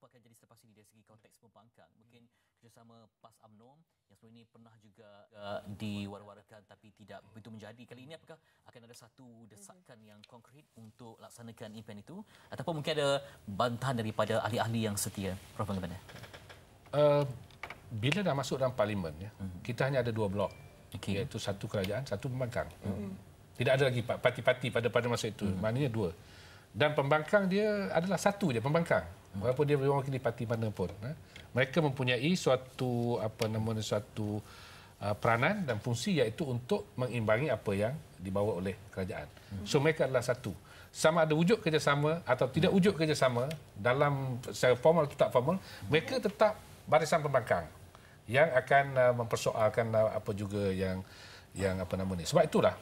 apa akan jadi selepas ini dari segi konteks pembangkang mungkin kerjasama PAS UMNO yang sebelum ini pernah juga uh, diwar-warkan tapi tidak begitu menjadi kali ini apakah akan ada satu desakan yang konkret untuk laksanakan impian itu ataupun mungkin ada bantahan daripada ahli-ahli yang setia Prof. Bagaimana? Uh, bila dah masuk dalam parlimen ya, uh kita hanya ada dua blok okay. iaitu satu kerajaan satu pembangkang uh Tidak ada lagi parti-parti pada pada masa itu. Hmm. Maknanya dua. Dan pembangkang dia adalah satu dia pembangkang. Berapa dia mewakili parti mana pun. Eh? Mereka mempunyai suatu apa namanya suatu uh, peranan dan fungsi iaitu untuk mengimbangi apa yang dibawa oleh kerajaan. Hmm. So mereka adalah satu. Sama ada wujud kerjasama atau tidak wujud kerjasama dalam secara formal atau tak formal, mereka tetap barisan pembangkang yang akan uh, mempersoalkan uh, apa juga yang yang apa namanya. Sebab itulah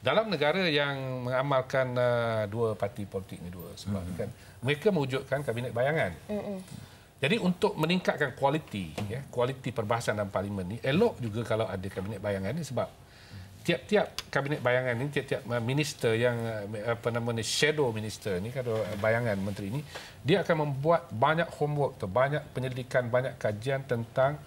dalam negara yang mengamalkan uh, dua parti politik ni dua sebab mm-hmm. kan mereka mewujudkan kabinet bayangan. Mm-hmm. Jadi untuk meningkatkan kualiti ya kualiti perbahasan dalam parlimen ini, elok juga kalau ada kabinet bayangan ini sebab tiap-tiap kabinet bayangan ini, tiap-tiap uh, minister yang uh, apa nama ni shadow minister ni kalau uh, bayangan menteri ini, dia akan membuat banyak homework tu banyak penyelidikan banyak kajian tentang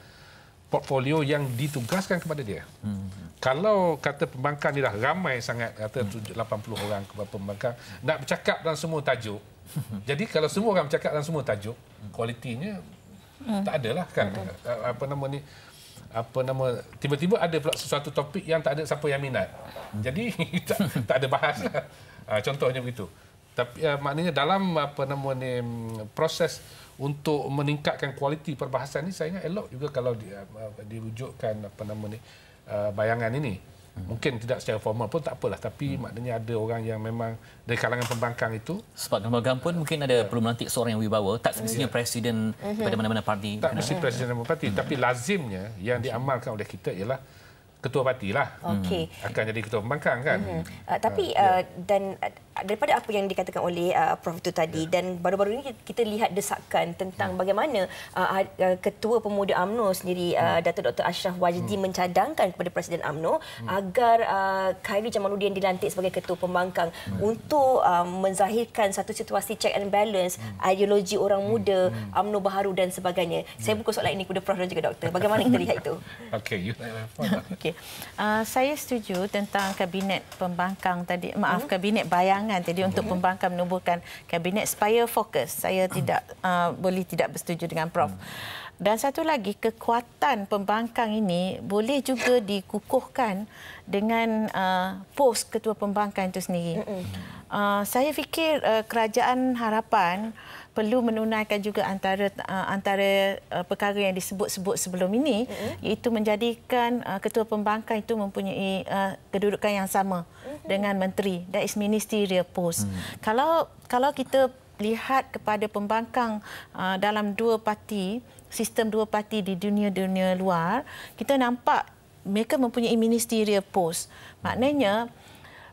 portfolio yang ditugaskan kepada dia. Hmm. Kalau kata pembangkang ni dah ramai sangat, kata 80 hmm. orang kepada pembangkang, nak bercakap dalam semua tajuk. Jadi kalau semua orang bercakap dalam semua tajuk, hmm. kualitinya hmm. tak adalah kan. Hmm. Apa nama ni, apa nama tiba-tiba ada pula sesuatu topik yang tak ada siapa yang minat. Hmm. Jadi tak, tak ada bahas lah. Contohnya begitu. Tapi ah, maknanya dalam apa nama ni mm, proses untuk meningkatkan kualiti perbahasan ini saya ingat elok juga kalau di, uh, eh, dirujukkan apa nama ni uh, bayangan ini hmm. mungkin tidak secara formal pun tak apalah tapi hmm. maknanya ada orang yang memang dari kalangan pembangkang itu sebab pembangkang pun mungkin ada uh, perlu melantik seorang yang wibawa tak ya. semestinya yeah. presiden uh-huh. Mhm. pada mana-mana parti tak mesti presiden mana-mana parti hmm. tapi lazimnya yang diamalkan oleh kita ialah ketua parti lah okay. Hmm. akan jadi ketua pembangkang kan hmm. uh, tapi uh, ya. yeah. dan daripada apa yang dikatakan oleh uh, Prof itu tadi ya. dan baru-baru ini kita lihat desakan tentang hmm. bagaimana uh, uh, ketua pemuda AMNO sendiri hmm. uh, ya. Datuk Dr Ashraf Wajdi hmm. Ya. mencadangkan kepada Presiden AMNO hmm. agar uh, Khairi Jamaluddin dilantik sebagai ketua pembangkang hmm. untuk uh, menzahirkan satu situasi check and balance hmm. ideologi orang muda hmm. AMNO baharu dan sebagainya. Hmm. Saya buka soalan ini kepada Prof dan juga Doktor. Bagaimana kita lihat itu? Okey, you. Okey. Uh, saya setuju tentang kabinet pembangkang tadi. Maaf hmm. kabinet bayang pandangan tadi mm untuk pembangkang menubuhkan kabinet supaya fokus. Saya tidak uh, boleh tidak bersetuju dengan Prof. Mm. Dan satu lagi kekuatan pembangkang ini boleh juga dikukuhkan dengan uh, pos ketua pembangkang itu sendiri. Uh, saya fikir uh, kerajaan harapan perlu menunaikan juga antara uh, antara uh, perkara yang disebut-sebut sebelum ini mm-hmm. iaitu menjadikan uh, ketua pembangkang itu mempunyai uh, kedudukan yang sama. Mhm. dengan menteri that is ministerial post hmm. kalau kalau kita lihat kepada pembangkang uh, dalam dua parti sistem dua parti di dunia-dunia luar kita nampak mereka mempunyai ministerial post maknanya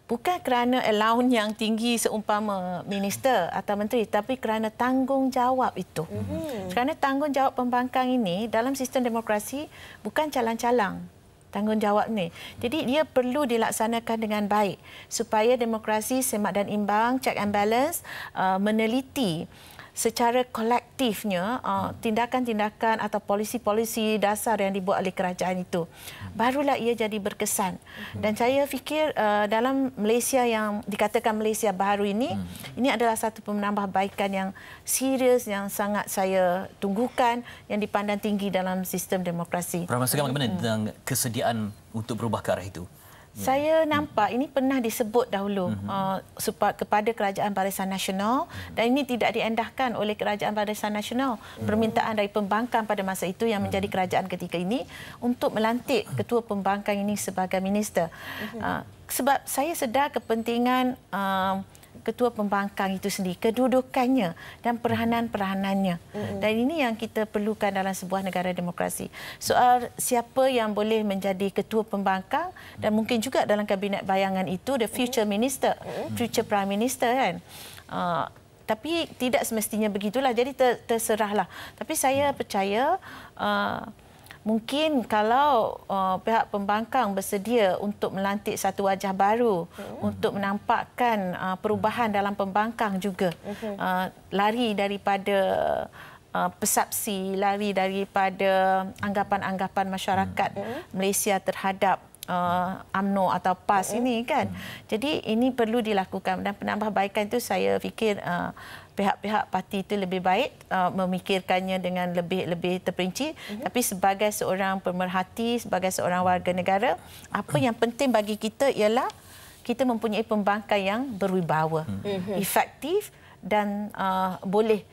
bukan kerana allowance yang tinggi seumpama minister atau menteri tapi kerana tanggungjawab itu. Mm-hmm. Kerana tanggungjawab pembangkang ini dalam sistem demokrasi bukan calang-calang tanggungjawab ni. Jadi dia perlu dilaksanakan dengan baik supaya demokrasi semak dan imbang, check and balance, uh, meneliti secara kolektifnya uh, hmm. tindakan-tindakan uh, atau polisi-polisi dasar yang dibuat oleh kerajaan itu hmm. barulah ia jadi berkesan hmm. dan saya fikir uh, dalam Malaysia yang dikatakan Malaysia baru ini hmm. ini adalah satu penambahbaikan yang serius yang sangat saya tunggukan yang dipandang tinggi dalam sistem demokrasi. Ramai sekali bagaimana hmm. tentang kesediaan untuk berubah ke arah itu. Hmm. Saya nampak ini pernah disebut dahulu hmm. uh, kepada Kerajaan Barisan Nasional hmm. dan ini tidak diendahkan oleh Kerajaan Barisan Nasional. Permintaan dari pembangkang pada masa itu yang menjadi kerajaan ketika ini untuk melantik ketua pembangkang ini sebagai minister. Uh, sebab saya sedar kepentingan uh, ketua pembangkang itu sendiri, kedudukannya dan perhanan-perhanannya. Mm-hmm. Dan ini yang kita perlukan dalam sebuah negara demokrasi. Soal siapa yang boleh menjadi ketua pembangkang dan mungkin juga dalam kabinet bayangan itu the future mm-hmm. minister, future prime minister kan. Uh, tapi tidak semestinya begitulah. Jadi terserahlah. Tapi saya percaya uh, mungkin kalau uh, pihak pembangkang bersedia untuk melantik satu wajah baru hmm. untuk menampakkan uh, perubahan dalam pembangkang juga okay. Hmm. uh, lari daripada uh, persepsi lari daripada anggapan-anggapan masyarakat hmm. hmm. Malaysia terhadap Uh, AMNO atau PAS uh ini kan. Jadi ini perlu dilakukan dan penambahbaikan itu saya fikir uh, pihak-pihak parti itu lebih baik uh, memikirkannya dengan lebih lebih terperinci mm-hmm. tapi sebagai seorang pemerhati sebagai seorang warga negara apa yang penting bagi kita ialah kita mempunyai pembangkang yang berwibawa mm-hmm. efektif dan uh, boleh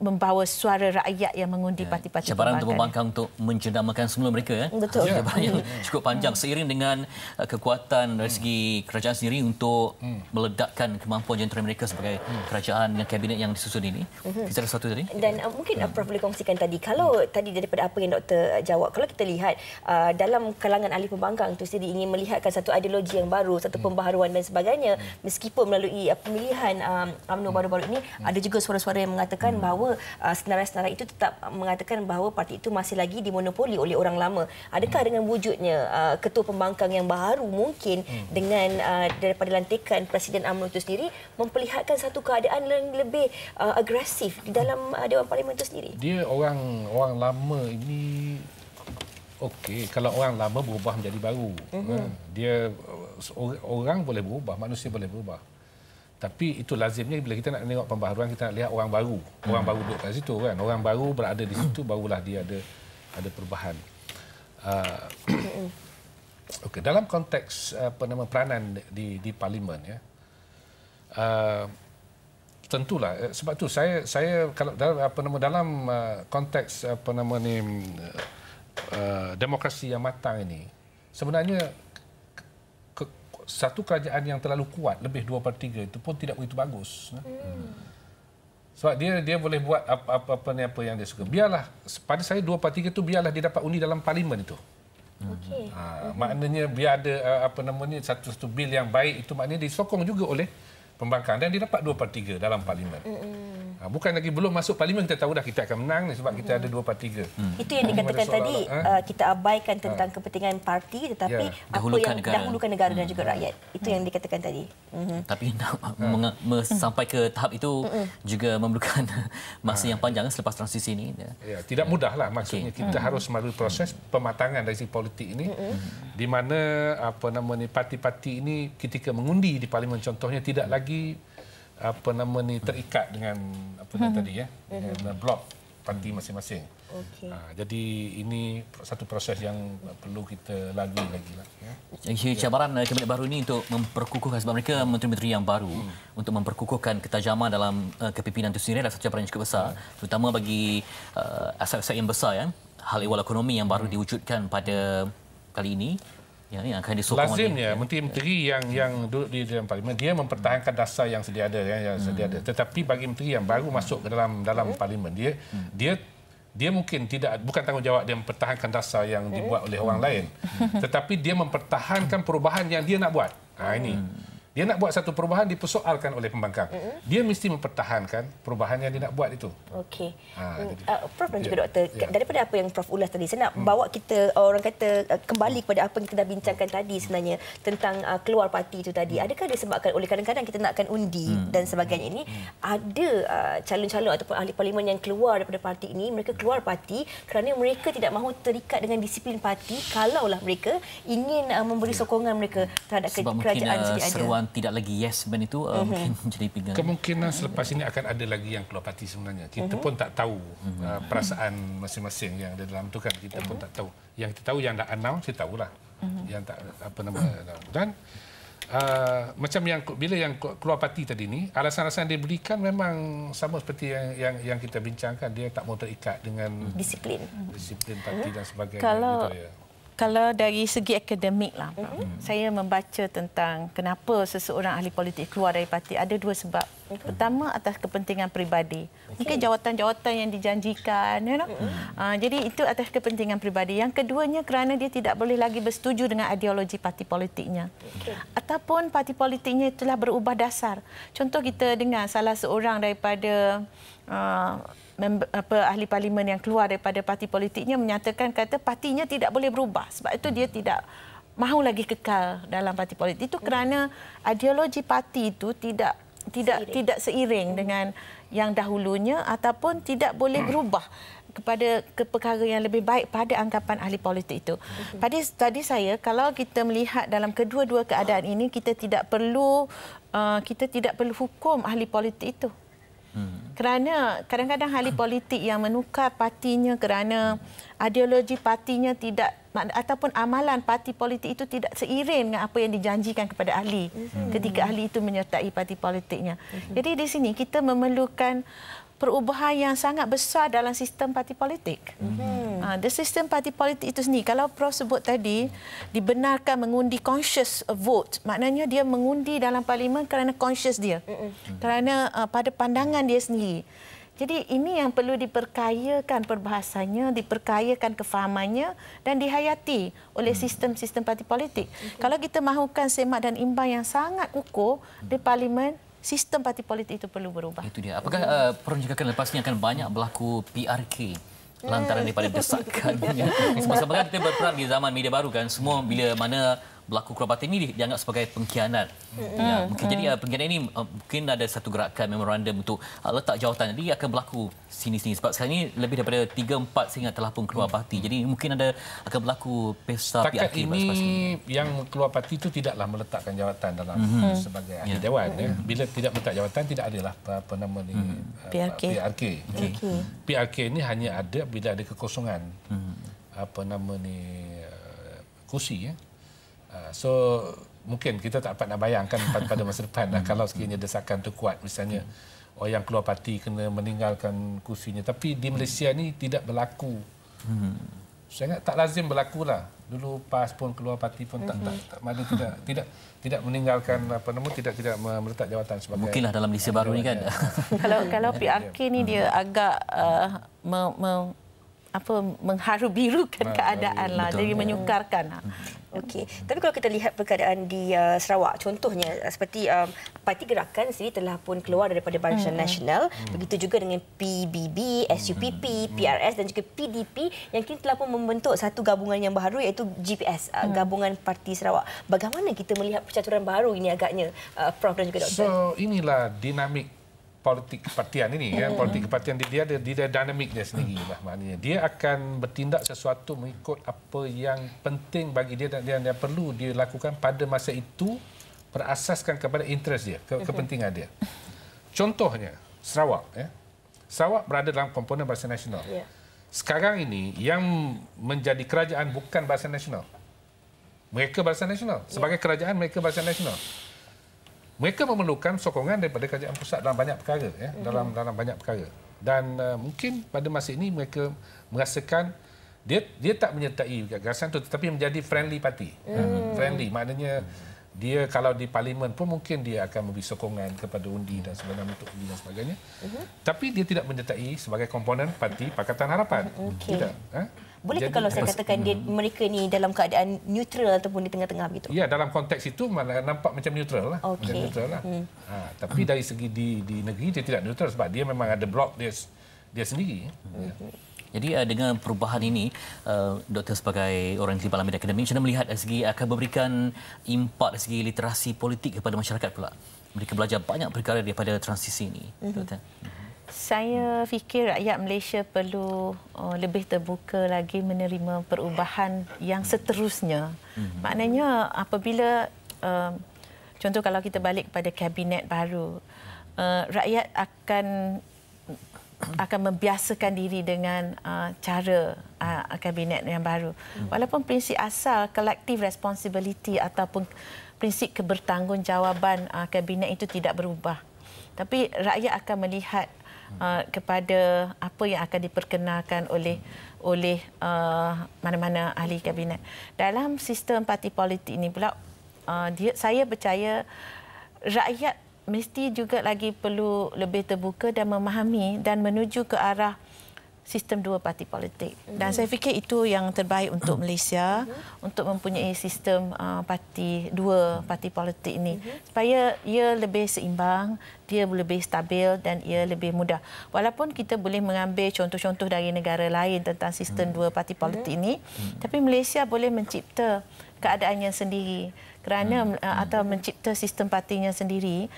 membawa suara rakyat yang mengundi ya, parti-parti yeah. Cabaran itu untuk menjendamakan semua mereka. Eh? Betul. Ya. Cabaran yang cukup panjang seiring dengan uh, kekuatan dari hmm. segi kerajaan sendiri untuk hmm. meledakkan kemampuan jentera mereka sebagai hmm. kerajaan dan kabinet yang disusun ini. Mhm. Kita ada satu tadi. Dan uh, mungkin uh, Prof boleh kongsikan tadi, kalau tadi daripada apa yang Doktor uh, jawab, kalau kita lihat uh, dalam kalangan ahli pembangkang itu sendiri ingin melihatkan satu ideologi yang baru, satu pembaharuan dan sebagainya, meskipun melalui uh, pemilihan um, UMNO um, baru-baru Perut ni hmm. ada juga suara-suara yang mengatakan hmm. bahawa uh, senarai-senarai itu tetap mengatakan bahawa parti itu masih lagi dimonopoli oleh orang lama. Adakah hmm. dengan wujudnya uh, ketua pembangkang yang baru mungkin hmm. dengan uh, daripada lantikan Presiden UMNO itu sendiri memperlihatkan satu keadaan yang lebih uh, agresif di dalam uh, Dewan Parlimen itu sendiri? Dia orang orang lama ini Okey, kalau orang lama berubah menjadi baru. Mm-hmm. Dia uh, orang boleh berubah, manusia boleh berubah. Tapi itu lazimnya bila kita nak tengok pembaharuan kita nak lihat orang baru. Orang hmm. baru duduk kat situ kan. Orang baru berada di situ barulah dia ada ada perubahan. Uh, ah, okay. dalam konteks apa nama peranan di di parlimen ya. Uh, tentulah eh, sebab tu saya saya kalau dalam apa nama dalam eh, konteks apa nama ni eh, demokrasi yang matang ini sebenarnya satu kerajaan yang terlalu kuat lebih 2/3 itu pun tidak begitu bagus ya. hmm. sebab dia dia boleh buat apa-apa apa apa yang dia suka biarlah pada saya 2/3 itu biarlah dia dapat undi dalam parlimen itu hmm. okey ha, maknanya biar ada apa namanya satu-satu bil yang baik itu maknanya disokong juga oleh pembangkang dan dia dapat 2/3 dalam parlimen hmm, hmm. Hmm. Bukan lagi belum masuk parlimen kita tahu dah kita akan menang ni sebab kita hmm. ada dua parti ke. Hmm. Itu yang dikatakan tadi lah, ha? Uh, kita abaikan ha. tentang ha. kepentingan parti tetapi ya. apa yang negara. dahulukan negara hmm. dan juga rakyat. Itu yang dikatakan tadi. Hmm. Tapi nak ha. hmm. sampai ke tahap itu hmm. juga memerlukan masa ha. yang panjang selepas transisi ini. Ya. ya, tidak mudahlah maksudnya okay. kita hmm. harus melalui proses pematangan dari segi politik ini hmm. di mana apa namanya parti-parti ini ketika mengundi di parlimen contohnya tidak lagi apa nama ni terikat dengan apa hmm. tadi ya dengan mm-hmm. blok parti masing-masing. Okay. Ha, jadi ini satu proses yang perlu kita lalui lagi lah. Ya. Jadi cabaran kabinet eh, baru ini untuk memperkukuhkan sebab mereka menteri-menteri yang baru hmm. untuk memperkukuhkan ketajaman dalam uh, kepimpinan itu sendiri adalah satu cabaran yang cukup besar. Hmm. Terutama bagi uh, aset-aset yang besar ya. Hal ehwal ekonomi yang baru hmm. diwujudkan pada kali ini yang, yang akan disokong lazimnya dia. menteri-menteri ya. yang yang duduk di dalam parlimen dia mempertahankan dasar yang sedia ada yang, yang sedia ada hmm. tetapi bagi menteri yang baru masuk ke dalam dalam hmm. parlimen dia hmm. dia dia mungkin tidak bukan tanggungjawab dia mempertahankan dasar yang dibuat oleh orang lain tetapi dia mempertahankan perubahan yang dia nak buat ha ini hmm dia nak buat satu perubahan dipersoalkan oleh pembangkang. Mm-hmm. Dia mesti mempertahankan perubahan yang dia nak buat itu. Okey. Ha, mm, uh, Prof dan juga yeah. doktor, yeah. daripada apa yang Prof ulas tadi, saya nak mm. bawa kita orang kata uh, kembali mm. kepada apa yang kita dah bincangkan mm. tadi sebenarnya tentang uh, keluar parti itu tadi. Mm. Adakah disebabkan oleh kadang-kadang kita nakkan undi mm. dan sebagainya ini mm. ada uh, calon-calon ataupun ahli parlimen yang keluar daripada parti ini, mereka keluar parti kerana mereka tidak mahu terikat dengan disiplin parti kalaulah mereka ingin uh, memberi ya. sokongan mereka terhadap Sebab kerajaan sendiri. Uh, memang tidak lagi yes ben itu uh, uh-huh. mungkin jadi pinggang. Kemungkinan selepas ini akan ada lagi yang keluar parti sebenarnya. Kita uh-huh. pun tak tahu uh, perasaan masing-masing yang ada dalam tu kan kita uh-huh. pun tak tahu. Yang kita tahu yang dah announce kita tahulah. Uh-huh. Yang tak apa nama eh, dan Uh, macam yang bila yang keluar parti tadi ni alasan-alasan dia berikan memang sama seperti yang yang yang kita bincangkan dia tak mau terikat dengan disiplin disiplin parti ya. dan sebagainya kalau kalau dari segi akademik lah, mm-hmm. saya membaca tentang kenapa seseorang ahli politik keluar dari parti ada dua sebab. Okay. Mhm. Pertama atas kepentingan peribadi, okay. mungkin jawatan-jawatan yang dijanjikan, you know? mm-hmm. uh, jadi itu atas kepentingan peribadi. Yang keduanya kerana dia tidak boleh lagi bersetuju dengan ideologi parti politiknya, okay. ataupun parti politiknya telah berubah dasar. Contoh kita dengan salah seorang daripada uh, apa ahli parlimen yang keluar daripada parti politiknya menyatakan kata partinya tidak boleh berubah sebab itu dia tidak mahu lagi kekal dalam parti politik itu hmm. kerana ideologi parti itu tidak tidak seiring. tidak seiring hmm. dengan yang dahulunya ataupun tidak boleh hmm. berubah kepada ke perkara yang lebih baik pada anggapan ahli politik itu. Pada tadi saya kalau kita melihat dalam kedua-dua keadaan ini kita tidak perlu uh, kita tidak perlu hukum ahli politik itu. Kerana kadang-kadang ahli politik yang menukar partinya kerana ideologi partinya tidak ataupun amalan parti politik itu tidak seiring dengan apa yang dijanjikan kepada ahli hmm. ketika ahli itu menyertai parti politiknya. Hmm. Jadi di sini kita memerlukan perubahan yang sangat besar dalam sistem parti politik. Mm-hmm. Uh, the sistem parti politik itu sendiri, kalau Prof sebut tadi, dibenarkan mengundi conscious vote, maknanya dia mengundi dalam parlimen kerana conscious dia. Mm-hmm. Kerana uh, pada pandangan dia sendiri. Jadi ini yang perlu diperkayakan perbahasannya, diperkayakan kefahamannya dan dihayati oleh mhm. sistem-sistem parti politik. Okay. Kalau kita mahukan semak dan imbang yang sangat kukuh di parlimen, sistem parti politik itu perlu berubah. Itu dia. Apakah uh, perunjukkan lepas ini akan banyak berlaku PRK? Lantaran daripada desakan. Sebab-sebab kan kita berperan di zaman media baru kan. Semua bila mana berlaku kerabatan ini dianggap sebagai pengkhianat. Mm-hmm. Ya, mungkin mm-hmm. jadi uh, pengkhianat ini uh, mungkin ada satu gerakan memorandum untuk uh, letak jawatan. Jadi akan berlaku sini-sini. Sebab sekarang ini lebih daripada 3-4 sehingga telah pun keluar parti. Jadi mungkin ada akan berlaku pesta Takat PRK. Takat ini yang ya. keluar parti itu tidaklah meletakkan jawatan dalam mm-hmm. sebagai ya. ahli yeah. dewan. Ya. Mm-hmm. Bila tidak meletak jawatan, tidak adalah apa nama ini, mm-hmm. PRK. PRK. Okay. PRK ini hanya ada bila ada kekosongan. Mm-hmm. Apa nama ini kursi ya Ah, so mungkin kita tak dapat nak bayangkan pada masa depan lah, hmm. kalau sekiranya desakan itu kuat misalnya hmm. orang yang keluar parti kena meninggalkan kursinya. Tapi di hmm. Malaysia ni tidak berlaku. Hmm. Saya ingat tak lazim berlaku lah. Dulu PAS pun keluar parti pun tak, hmm. tak, tak, mana tidak tidak tidak meninggalkan apa nama tidak tidak meletak jawatan sebagai mungkinlah dalam Malaysia baru ni kan ya. kalau kalau PAK ni dia agak uh, me, me, apa mengharu birukan keadaan lah jadi menyukarkan lah. Hmm. Okey. Tapi kalau kita lihat perkadaan di uh, Sarawak contohnya uh, seperti um, parti gerakan sendiri telah pun keluar daripada Barisan hmm. Nasional hmm. begitu juga dengan PBB, SUPP, hmm. PRS dan juga PDP yang kini telah pun membentuk satu gabungan yang baru iaitu GPS uh, hmm. gabungan Parti Sarawak. Bagaimana kita melihat percaturan baru ini agaknya uh, Prof dan juga Dr. So inilah dinamik politik kepartian ini ya politik kepartian dia ada dia, dia dinamik dia sendiri lah maknanya dia akan bertindak sesuatu mengikut apa yang penting bagi dia dan dia yang perlu dia lakukan pada masa itu berasaskan kepada interest dia ke, kepentingan dia contohnya Sarawak ya Sarawak berada dalam komponen bahasa nasional ya. sekarang ini yang menjadi kerajaan bukan bahasa nasional mereka bahasa nasional sebagai ya. kerajaan mereka bahasa nasional mereka memerlukan sokongan daripada kerajaan pusat dalam banyak perkara ya mm-hmm. dalam dalam banyak perkara dan uh, mungkin pada masa ini mereka merasakan dia dia tak menyertai gagasan tu tetapi menjadi friendly party mm friendly maknanya mm dia kalau di parlimen pun mungkin dia akan memberi sokongan kepada undi dan sebagainya untuk undi dan sebagainya. Uh-huh. Tapi dia tidak menyertai sebagai komponen parti Pakatan Harapan. Mhm, okay. Tidak. Ha? Boleh ke kalau saya katakan dia, hmm. mereka ni dalam keadaan neutral ataupun di tengah-tengah begitu? Ya, dalam konteks itu nampak macam neutral lah. Okay. Macam neutral lah. Hmm. Ha, tapi dari segi di, di negeri dia tidak neutral sebab dia memang ada blok dia, dia sendiri. Hmm. Ya. Jadi uh, dengan perubahan ini, uh, doktor sebagai orang di Parlimen Akademik, macam mana melihat segi akan memberikan impak segi literasi politik kepada masyarakat pula? Mereka belajar banyak perkara daripada transisi ini. Mhm. Doktor. Uh-huh. Saya fikir rakyat Malaysia perlu uh, lebih terbuka lagi menerima perubahan yang hmm. seterusnya. Mm-hmm. Maknanya apabila uh, contoh kalau kita balik pada kabinet baru, uh, rakyat akan akan membiasakan diri dengan uh, cara uh, kabinet yang baru. Hmm. Walaupun prinsip asal collective responsibility ataupun prinsip kebertanggungjawaban uh, kabinet itu tidak berubah. Tapi rakyat akan melihat uh, kepada apa yang akan diperkenalkan oleh oleh uh, mana-mana ahli kabinet. Dalam sistem parti politik ini pula uh, dia, saya percaya rakyat mesti juga lagi perlu lebih terbuka dan memahami dan menuju ke arah sistem dua parti politik. Dan mhm. saya fikir itu yang terbaik untuk Malaysia untuk mempunyai sistem uh, parti dua parti politik ini mhm. supaya ia lebih seimbang dia lebih stabil dan ia lebih mudah. Walaupun kita boleh mengambil contoh-contoh dari negara lain tentang sistem hmm. dua parti politik hmm. ini, hmm. tapi Malaysia boleh mencipta keadaannya sendiri kerana hmm. uh, atau hmm. mencipta sistem partinya sendiri.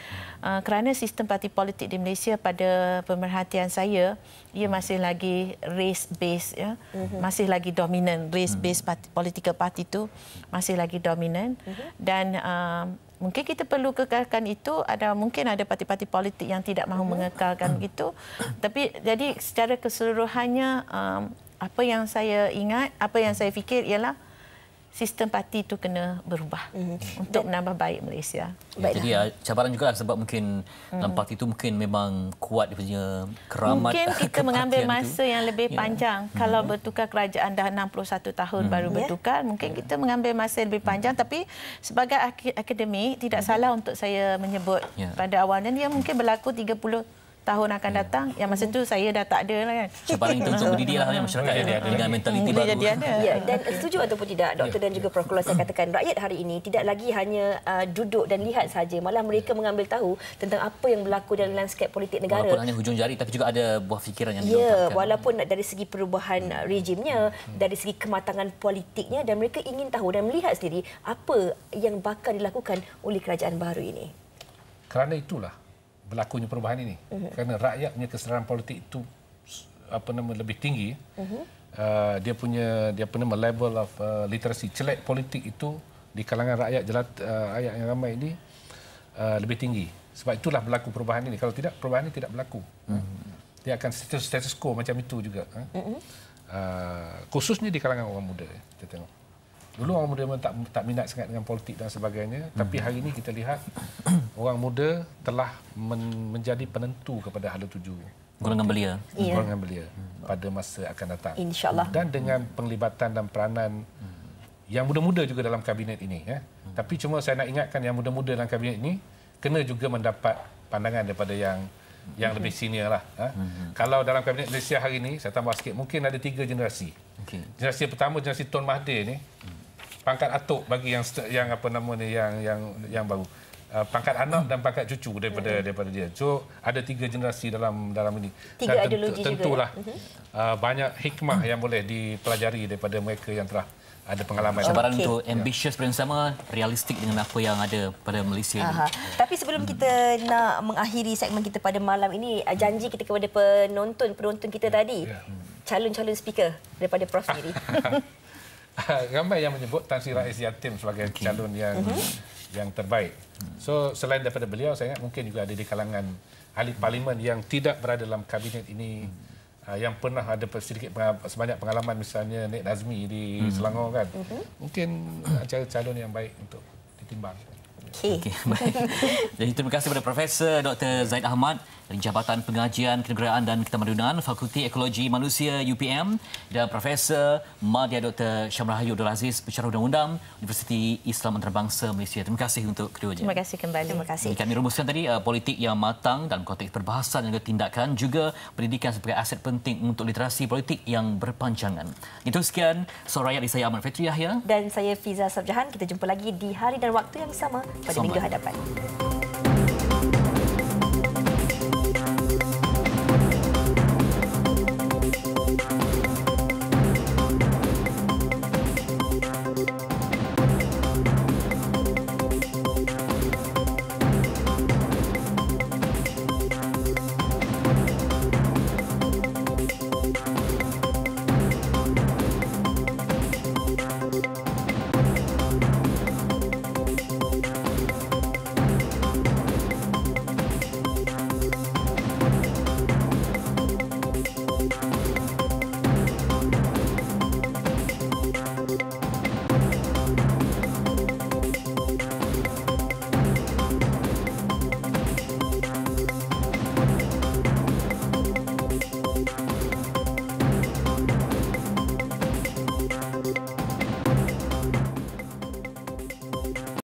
Uh, kerana sistem parti politik di Malaysia pada pemerhatian saya ia masih lagi race based ya hmm masih lagi dominan race based hmm. political party itu masih lagi dominan hmm dan uh, mungkin kita perlu kekalkan itu ada mungkin ada parti-parti politik yang tidak mahu mhm. mengekalkan begitu hmm. tapi jadi secara keseluruhannya um, apa yang saya ingat apa yang saya fikir ialah sistem parti itu kena berubah mm. untuk Dan, menambah baik Malaysia. Ya, jadi ya, cabaran juga lah sebab mungkin mm. dalam parti itu mungkin memang kuat dia punya keramat. Mungkin kita mengambil masa itu. yang lebih yeah. panjang. Mm. Kalau bertukar kerajaan dah 61 tahun mm. baru ya. bertukar, yeah. mungkin ya. kita mengambil masa yang lebih hmm. panjang. Mm. Tapi sebagai akademik, tidak mm. salah untuk saya menyebut yeah. pada awalnya. Dia mungkin berlaku 30 tahun tahun akan datang yang masa tu saya dah tak ada lah kan. Sebab itu untuk berdiri lah kan, masyarakat yang ada dengan mentaliti baru. Jadi ada. Ya, dan setuju ataupun tidak ya. doktor dan juga prokolor saya hmm. katakan rakyat hari ini tidak lagi hanya uh, duduk dan lihat saja malah mereka mengambil tahu tentang apa yang berlaku dalam landscape politik negara. Walaupun hanya hujung jari tapi juga ada buah fikiran yang Ya, walaupun dari segi perubahan hmm. rejimnya, hmm. dari segi kematangan politiknya dan mereka ingin tahu dan melihat sendiri apa yang bakal dilakukan oleh kerajaan baru ini. Kerana itulah berlakunya perubahan ini. Uh-huh. Kerana rakyatnya kesedaran politik itu apa nama lebih tinggi. Uh-huh. Uh, dia punya dia punya level of uh, ah, literasi celak politik itu di kalangan rakyat jelata uh, rakyat yang ramai ini uh, lebih tinggi. Sebab itulah berlaku perubahan ini. Kalau tidak perubahan ini tidak berlaku. Uh-huh. Dia akan status status quo macam itu juga. Uh-huh. Uh, khususnya di kalangan orang muda ya, kita tengok. Dulu orang muda memang tak, tak minat sangat dengan politik dan sebagainya. Hmm. Tapi hari ini kita lihat orang muda telah men, menjadi penentu kepada hala tuju. Golongan belia. Ya. Golongan belia pada masa akan datang. InsyaAllah. Dan dengan hmm. penglibatan dan peranan hmm. yang muda-muda juga dalam kabinet ini. Ya. Hmm. Tapi cuma saya nak ingatkan yang muda-muda dalam kabinet ini kena juga mendapat pandangan daripada yang yang lebih senior lah. Ha? Mm-hmm. Kalau dalam kabinet Malaysia hari ini, saya tambah sikit, mungkin ada tiga generasi. Okay. Generasi pertama, generasi Tun Mahathir ini pangkat atuk bagi yang yang apa nama ni yang yang yang baru. Uh, pangkat anak dan pangkat cucu daripada hmm. daripada dia. So ada tiga generasi dalam dalam ini. Tiga dan tentu, tentulah juga. Ya? Uh, mhm. ah, banyak hikmah hmm. yang boleh dipelajari daripada mereka yang telah ada pengalaman. Cabaran okay. untuk ya. ambisius yeah. bersama realistik dengan apa yang ada pada Malaysia ini. Tapi sebelum hmm. kita nak mengakhiri segmen kita pada malam ini, ah, janji kita kepada penonton penonton kita tadi. Yeah. Calon-calon speaker daripada prof Siri. ramai yang menyebut Tan Sri Rais Yatim sebagai okay. calon yang uh-huh. yang terbaik. So selain daripada beliau saya ingat mungkin juga ada di kalangan ahli parlimen yang tidak berada dalam kabinet ini uh, yang pernah ada sedikit sebanyak pengalaman misalnya Nek Nazmi di uh Selangor kan. Uh-huh. Mungkin cara calon yang baik untuk ditimbang. Okey. Okay, baik. Jadi terima kasih kepada Profesor Dr. Zaid Ahmad dari Jabatan Pengajian Kenegaraan dan Ketamadunan Fakulti Ekologi Manusia UPM dan Profesor Madya Dr. Syamrah Abdul Aziz Pencerah Undang-Undang Universiti Islam Antarabangsa Malaysia. Terima kasih untuk keduanya. Terima kasih kembali. Terima kasih. Jadi kami rumuskan tadi uh, politik yang matang dalam konteks perbahasan dan juga tindakan juga pendidikan sebagai aset penting untuk literasi politik yang berpanjangan. Itu sekian Suara Rakyat saya Ahmad Fetri Yahya dan saya Fiza Sabjahan. Kita jumpa lagi di hari dan waktu yang sama pada minggu hadapan.